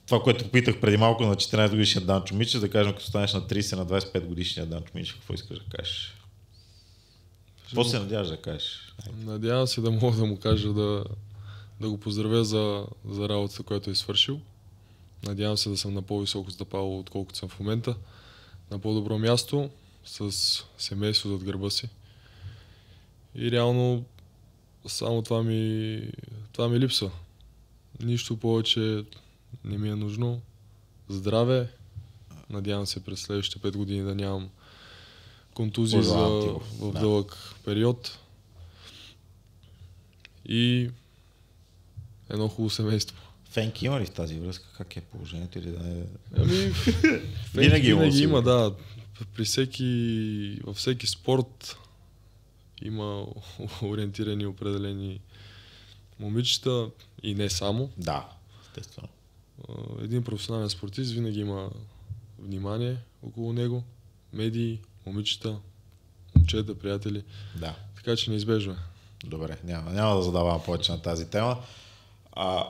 A: това, което питах преди малко на 14 годишния Данчо Мича, да кажем, като станеш на 30, на 25 годишния Данчо Мича, какво искаш да кажеш? Какво се надяваш да кажеш?
B: Надявам се да мога да му кажа да, да го поздравя за, за работата, която е свършил. Надявам се да съм на по-високо стъпало, отколкото съм в момента. На по-добро място, с семейство зад гърба си. И реално само това ми, това ми липсва. Нищо повече не ми е нужно. Здраве. Надявам се през следващите 5 години да нямам контузии за, в да. дълъг период.
A: И едно хубаво семейство. Фенки има ли в тази връзка? Как е положението или да е. Ами, фенки винаги, е винаги има,
B: да. При всеки, във всеки спорт има ориентирани определени момичета и не само. Да, естествено. Един професионален спортист винаги има внимание около него,
A: медии, момичета, момчета, приятели. Да. Така че неизбежно е. Добре, няма, няма да задавам повече на тази тема. А,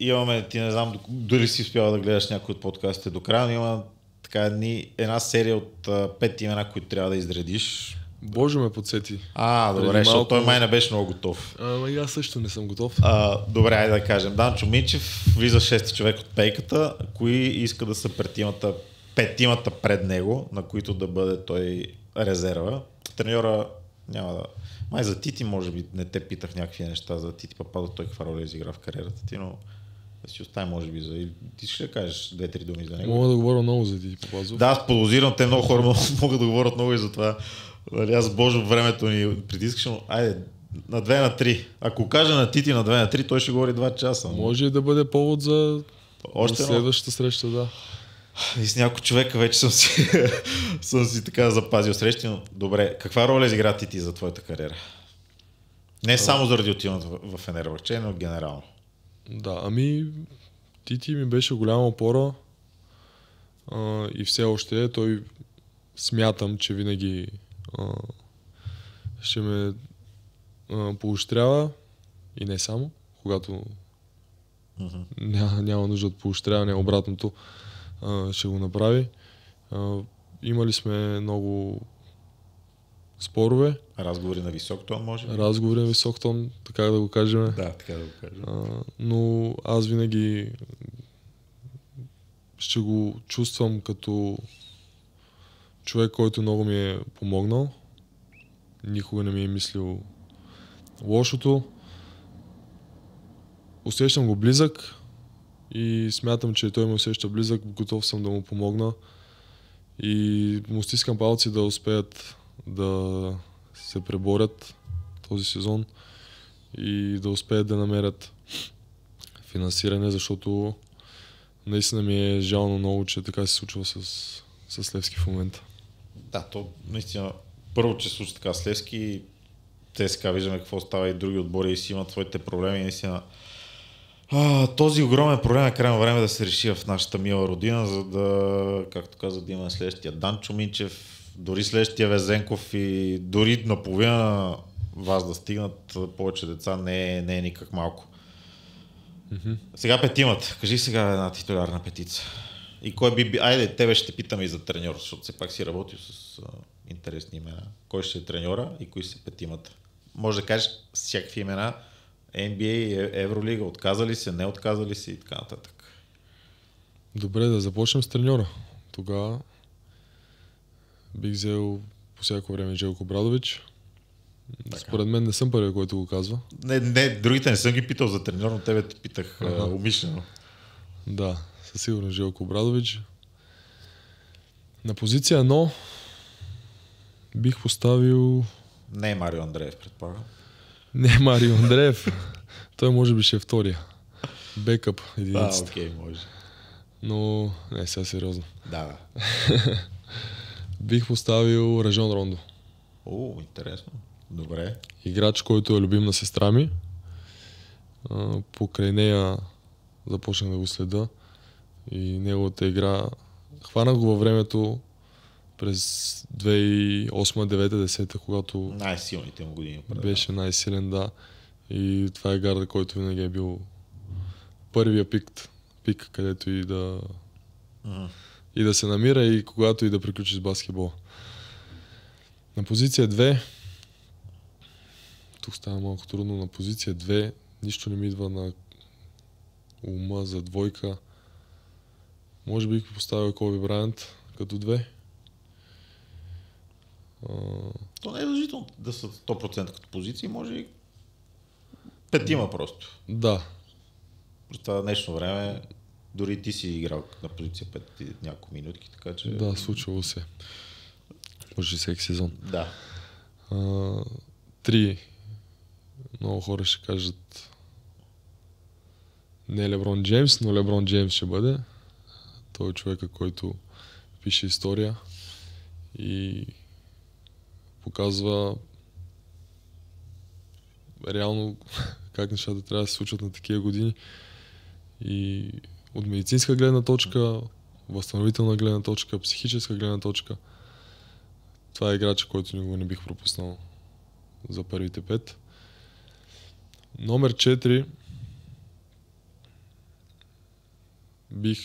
A: имаме, ти не знам дали си успял да гледаш някой от подкастите до края, но има така ни, една серия от а, пет имена, които трябва да изредиш. Боже ме подсети. А, добре, защото малко... той май не беше много готов. Ама и аз също не съм готов. А, добре, айде да кажем. Данчо Минчев влиза шести човек от пейката. Кои иска да са пред тимата петимата пред него, на които да бъде той резерва. Треньора няма да... Май за Тити, може би, не те питах някакви неща за Тити Пападо, той каква роля изигра в кариерата ти, но да си остави, може би, за... ти ще кажеш две-три думи за него. Мога да говоря много за Тити. Папазов. Да, аз подозирам, те много хора могат да говорят много и за това. Дали, аз Божо времето ни притискаше, но айде, на 2 на 3. Ако кажа на Тити на 2 на 3, той ще говори 2 часа. Но... Може да бъде повод за Още следващата среща, да. И с няколко човека вече съм си, съм си така запазил срещи, но добре, каква роля изигра ти, ти за твоята кариера? Не само заради отиването в Енербахче, но генерално. Да, ами
B: Тити ми беше голяма опора а, и все още е. той смятам, че винаги а, ще ме а, поощрява и не само, когато uh-huh. няма, няма нужда от поощряване, обратното ще го направи. А, имали сме много спорове.
A: Разговори на висок тон, може би? Разговори
B: на висок тон, така да го кажем. Да, така да го кажем. А, но аз винаги ще го чувствам като човек, който много ми е помогнал. Никога не ми е мислил лошото. Усещам го близък, и смятам, че той ме усеща близък, готов съм да му помогна и му стискам палци да успеят да се преборят този сезон и да успеят да намерят финансиране, защото наистина ми е жално много, че така се случва с, с Левски в момента.
A: Да, то наистина първо, че случва така с Левски, те сега виждаме какво става и други отбори и си имат своите проблеми, наистина а, този огромен проблем е крайно време да се реши в нашата мила родина, за да, както каза, да има е следващия Дан Чуминчев, дори следващия Везенков и дори наполовина вас да стигнат повече деца не е, не е никак малко. Mm-hmm. Сега петимата. Кажи сега една титулярна петица. И кой би... Айде, тебе ще питам и за треньор, защото все пак си работил с а, интересни имена. Кой ще е треньора и кои са петимата? Може да кажеш всякакви имена, NBA и е- Евролига? Отказали се, не отказали се и така нататък.
B: Добре, да започнем с треньора. Тогава бих взел по всяко време Желко Брадович. Така. Според мен не съм първият, който го казва. Не, не, другите не съм ги питал за треньор, но тебе те питах ага. умишлено. Да, със сигурност Желко Брадович. На позиция 1 бих поставил...
A: Не е Марио Андреев, предполагам.
B: Не, Марио Андреев. Той може би ще е втория. Бекъп единицата. А, окей, може. Но, не, сега сериозно. Да. Бих поставил Режон Рондо.
A: О, интересно. Добре.
B: Играч, който е любим на сестра ми. Покрай нея започнах да го следа и неговата игра. Хванах го във времето, през 2008-2009-10, когато... Най-силните му години. Преда. Беше най-силен, да. И това е гарда, който винаги е бил първия пик, пик където и да... Uh-huh. И да се намира и когато и да приключи с баскетбола. На позиция 2, тук става малко трудно, на позиция 2 нищо не ми идва на ума за двойка. Може би поставя Коби Брайант като две.
A: То не е задължително да са 100% като позиции, може и петима просто. Да. През това днешно време дори ти си играл на позиция 5 няколко минутки, така че... Да,
B: случвало се. Може всеки сезон. Да. А, три. Много хора ще кажат не Леброн Джеймс, но Леброн Джеймс ще бъде. Той е човека, който пише история и показва реално как нещата трябва да се случат на такива години. И от медицинска гледна точка, възстановителна гледна точка, психическа гледна точка, това е играча, който никога не бих пропуснал за първите пет. Номер 4 бих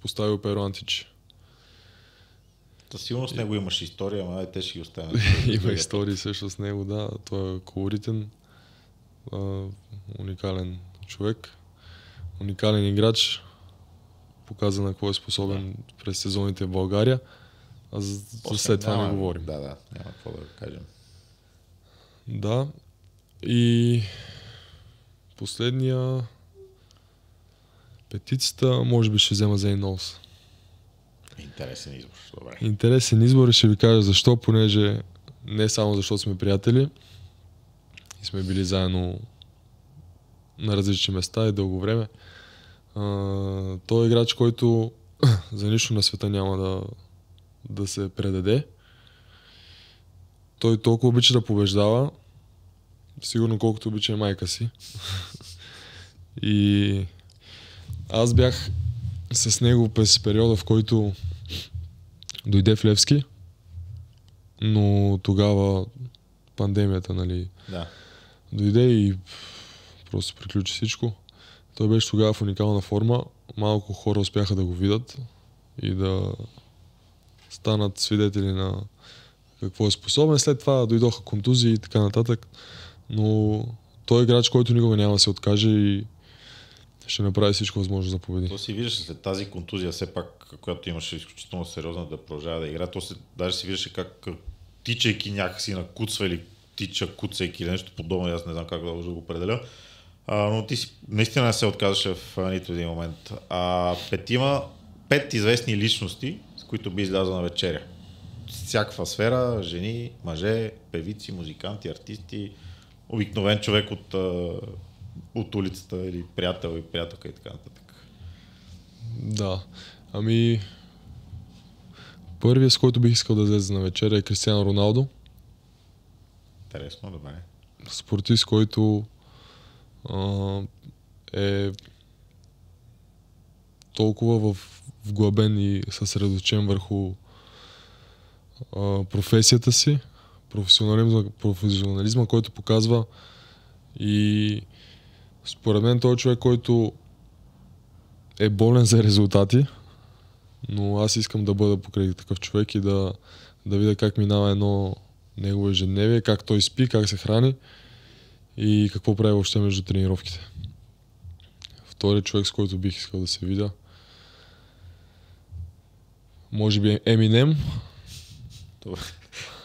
B: поставил Перо Антич.
A: Със сигурност него имаш история, ама е, те ще ги оставят. Има
B: истории също с него, да. Той е колоритен, а, уникален човек, уникален играч, показа на какво е способен да. през сезоните в България. А за, за след това не говорим.
A: Да, да, няма какво да кажем.
B: Да. И последния петицата, може би ще взема за Нолс.
A: Интересен избор. Добре.
B: Интересен избор и ще ви кажа защо, понеже не само защото сме приятели и сме били заедно на различни места и дълго време. А, той е играч, който за нищо на света няма да, да се предаде. Той толкова обича да побеждава, сигурно колкото обича и майка си. и аз бях с него през периода, в който Дойде в Левски, но тогава пандемията, нали, да. дойде и просто приключи всичко. Той беше тогава в уникална форма. Малко хора успяха да го видят и да станат свидетели на какво е способен. След това дойдоха контузии и така нататък. Но той е играч, който никога няма да се откаже и ще направи всичко възможно да победи.
A: То си виждаше след тази контузия, все пак, която имаше изключително сериозна да продължава да игра, то се, даже си виждаше как тичайки някакси на куцва или тича, куцайки или нещо подобно, аз не знам как да го определя. А, но ти си, наистина не се отказваше в нито един момент. А, петима, пет известни личности, с които би излязъл на вечеря. Всякаква сфера, жени, мъже, певици, музиканти, артисти, обикновен човек от от улицата или приятел и приятелка и така нататък?
B: Да, ами първият, с който бих искал да излезе на вечеря е Кристиан Роналдо.
A: Интересно, добре.
B: Спортист, който а, е толкова в, вглъбен и съсредоточен върху а, професията си, професионализма, професионализма, който показва и според мен той е човек, който е болен за резултати, но аз искам да бъда покрай такъв човек и да, да видя как минава едно негово ежедневие, как той спи, как се храни и какво прави въобще между тренировките. Вторият човек, с който бих искал да се видя, може би е Еминем.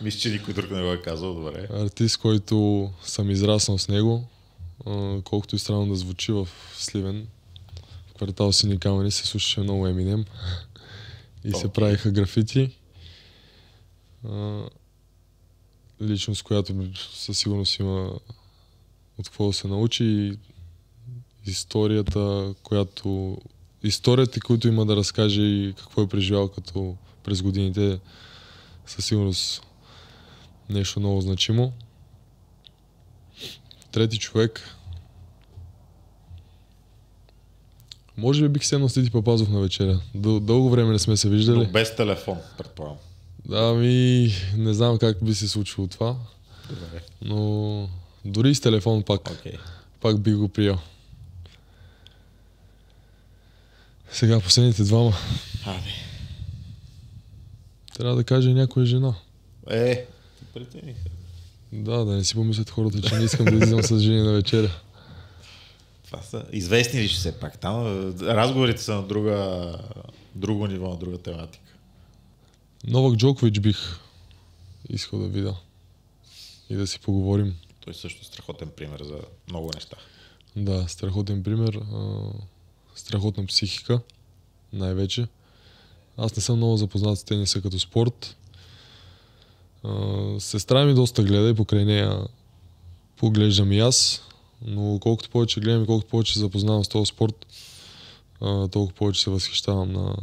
B: Мисля, че
A: никой друг не го е казал, добре.
B: Артист, който съм израснал с него, колкото и странно да звучи в Сливен, в квартал Сини Камъни се слушаше много Eminem и се правиха графити. личност, която със сигурност има от какво да се научи и историята, която историята, които има да разкаже и какво е преживял като през годините със сигурност нещо много значимо. Трети човек. Може би бих седнал с Тити Папазов на вечеря. Дъл- дълго време не сме се виждали. Но
A: без телефон, предполагам.
B: Да, ми не знам как би се случило това. Добре. Но дори с телефон пак. Okay. Пак би го приел. Сега последните двама. Ами. Трябва да каже някоя жена.
A: Е, ти притениха.
B: Да, да не си помислят хората, че не искам да излизам с жени на вечеря.
A: Това са известни ли ще се пак там? Разговорите са на друга, друго ниво, на друга тематика.
B: Новак Джокович бих искал да видя и да си поговорим.
A: Той също е страхотен пример за много неща.
B: Да, страхотен пример. страхотна психика, най-вече. Аз не съм много запознат с тениса като спорт сестра ми доста гледа и покрай нея поглеждам и аз, но колкото повече гледам и колкото повече запознавам с този спорт, толкова повече се възхищавам на,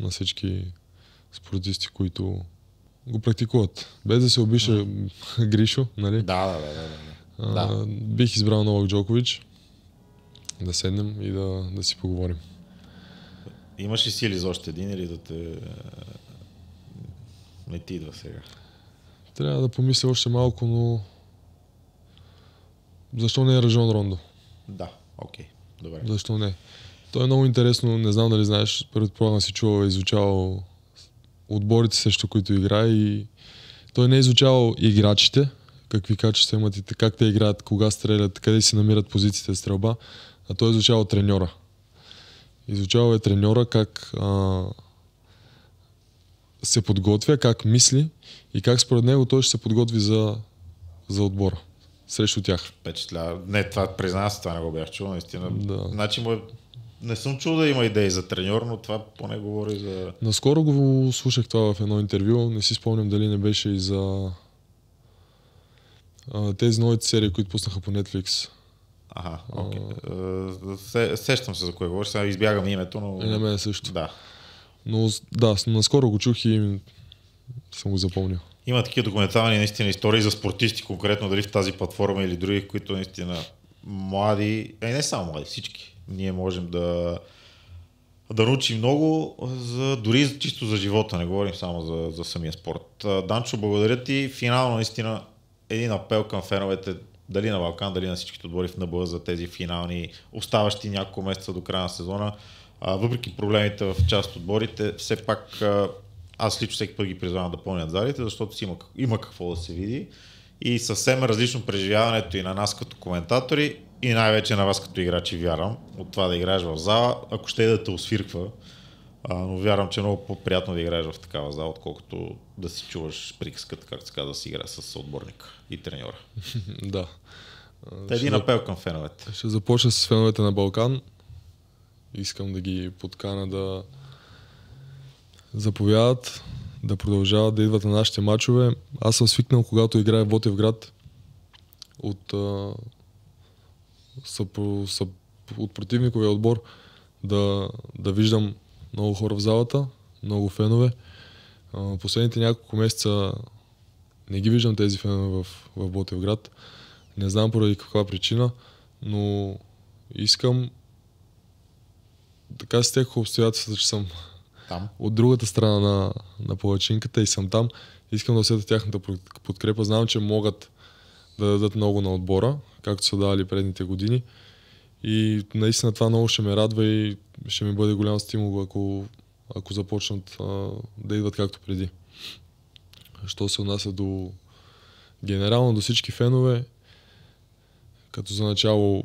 B: на всички спортисти, които го практикуват. Без да се обиша Гришо, нали? Да, да, да. да, да. А, да. Бих избрал Новак Джокович да седнем и да, да си поговорим.
A: Имаш ли сили за още един или да те... Не ти идва сега.
B: Трябва да помисля още малко, но защо не е Ражон Рондо? Да,
A: окей. Okay. Добре.
B: Защо не? То е много интересно, не знам дали знаеш, предполагам си чувал, е изучавал отборите срещу които игра и той не е изучавал играчите, какви качества имат и как те играят, кога стрелят, къде си намират позициите стрелба, а той е изучавал треньора. Изучавал е треньора как а, се подготвя, как мисли и как според него той ще се подготви за, за отбора срещу тях.
A: Впечатлява. Не, това признава се, това не го бях чул, наистина. Да. Значи му е, Не съм чул да има идеи за треньор, но това поне говори за...
B: Наскоро го слушах това в едно интервю, не си спомням дали не беше и за а, тези новите серии, които пуснаха по
A: Netflix. Ага, окей. Okay. Е, сещам се за кое говориш, сега избягам името, но... И на мен също. Да.
B: Но да, наскоро го чух и съм го
A: запомнил. Има такива документални наистина истории за спортисти, конкретно дали в тази платформа или други, които наистина млади, е не само млади, всички. Ние можем да, да научим много, за, дори чисто за живота, не говорим само за, за самия спорт. Данчо, благодаря ти. Финално наистина един апел към феновете, дали на Балкан, дали на всичките отбори в НБА за тези финални, оставащи няколко месеца до края на сезона а, въпреки проблемите в част от борите, все пак а, аз лично всеки път ги призвавам да пълнят залите, защото си има, има какво да се види и съвсем различно преживяването и на нас като коментатори и най-вече на вас като играчи вярвам, от това да играеш в зала, ако ще е да те освирква, а, но вярвам, че е много по-приятно да играеш в такава зала, отколкото да си чуваш приказката, както се казва, да си игра с отборник и треньора. да. Та един ще... апел към феновете.
B: Ще започна с феновете на Балкан. Искам да ги подкана да заповядат, да продължават да идват на нашите матчове. Аз съм свикнал, когато играя в Ботевград, от, а, съп, от противниковия отбор, да, да виждам много хора в залата, много фенове. А, последните няколко месеца не ги виждам тези фенове в, в Ботевград. Не знам поради каква причина, но искам така тях обстоятелствата, че съм там. от другата страна на, на повечинката и съм там. Искам да усетя тяхната подкрепа. Знам, че могат да дадат много на отбора, както са давали предните години. И наистина това много ще ме радва и ще ми бъде голям стимул, ако, ако започнат а, да идват както преди. Що се отнася до генерално до всички фенове, като за начало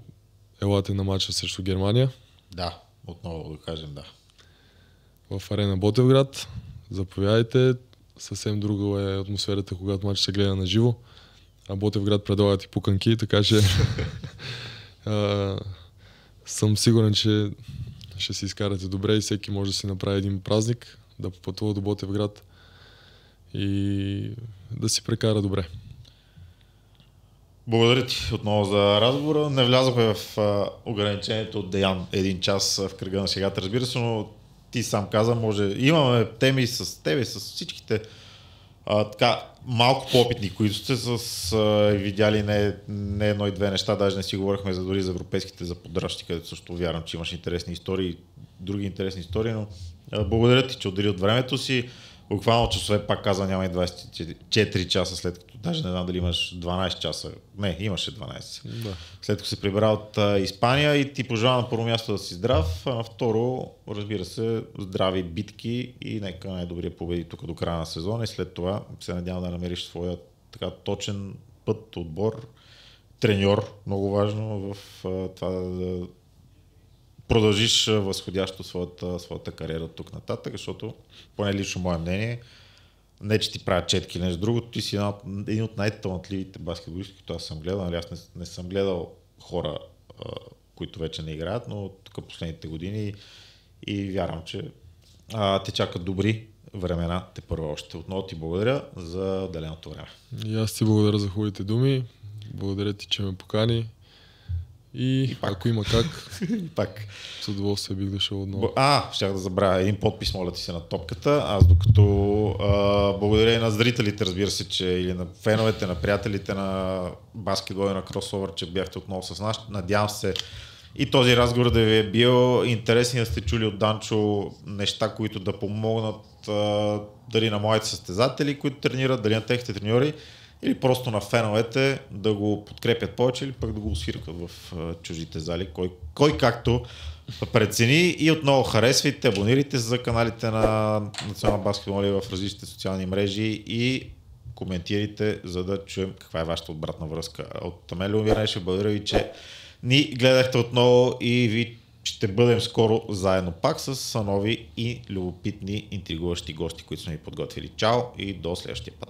B: елате на мача срещу Германия.
A: Да. Отново да кажем да.
B: В арена Ботевград. Заповядайте. Съвсем друга е атмосферата, когато матч се гледа на живо. А Ботевград предлагат и пуканки, така че а, съм сигурен, че ще си изкарате добре и всеки може да си направи един празник, да попътува до Ботевград и да си прекара добре.
A: Благодаря ти отново за разговора. Не влязохме в а, ограничението от Деян един час в кръга на шегата, разбира се, но ти сам каза, може. Имаме теми с тебе, с всичките а, така, малко по-опитни, които сте с, а, видяли не, не едно и две неща. Даже не си говорихме за дори за европейските подращи, където също вярвам, че имаш интересни истории, други интересни истории, но а, благодаря ти, че отдели от времето си буквално часове, пак каза, няма и 24 часа след като, даже не знам дали имаш 12 часа, не, имаше 12. Да. След като се прибра от а, Испания и ти пожелавам на първо място да си здрав, а на второ, разбира се, здрави битки и нека най-добрия победи тук до края на сезона и след това се надявам да намериш своя така точен път, отбор, треньор, много важно в а, това да, да продължиш възходящо своята, своята кариера тук нататък, защото, поне лично мое мнение, не че ти правят четки или нещо друго, ти си една, един от най-талантливите баскетболисти, които аз съм гледал. Нали, аз не, не съм гледал хора, а, които вече не играят, но тук последните години и, и вярвам, че а, те чакат добри времена, те първо още. Отново ти благодаря за отделеното време.
B: И аз ти благодаря за хубавите думи. Благодаря ти, че ме покани.
A: И, и пак. ако има как, и пак. с удоволствие бих дошъл отново. А, щях да забравя. Един подпис, моля ти се, на топката. Аз докато а, благодаря и на зрителите, разбира се, че или на феновете, на приятелите на баскетбол и на кросовър, че бяхте отново с нас. Надявам се и този разговор да ви е бил интересен да сте чули от Данчо неща, които да помогнат а, дали на моите състезатели, които тренират, дали на техните треньори или просто на феновете да го подкрепят повече или пък да го усиркат в чуждите зали, кой, кой както прецени и отново харесвайте, абонирайте се за каналите на Национална баскетбол в различните социални мрежи и коментирайте, за да чуем каква е вашата обратна връзка. От Тамелио ще благодаря ви, че ни гледахте отново и ви ще бъдем скоро заедно пак с нови и любопитни, интригуващи гости, които сме ви подготвили. Чао и до следващия път!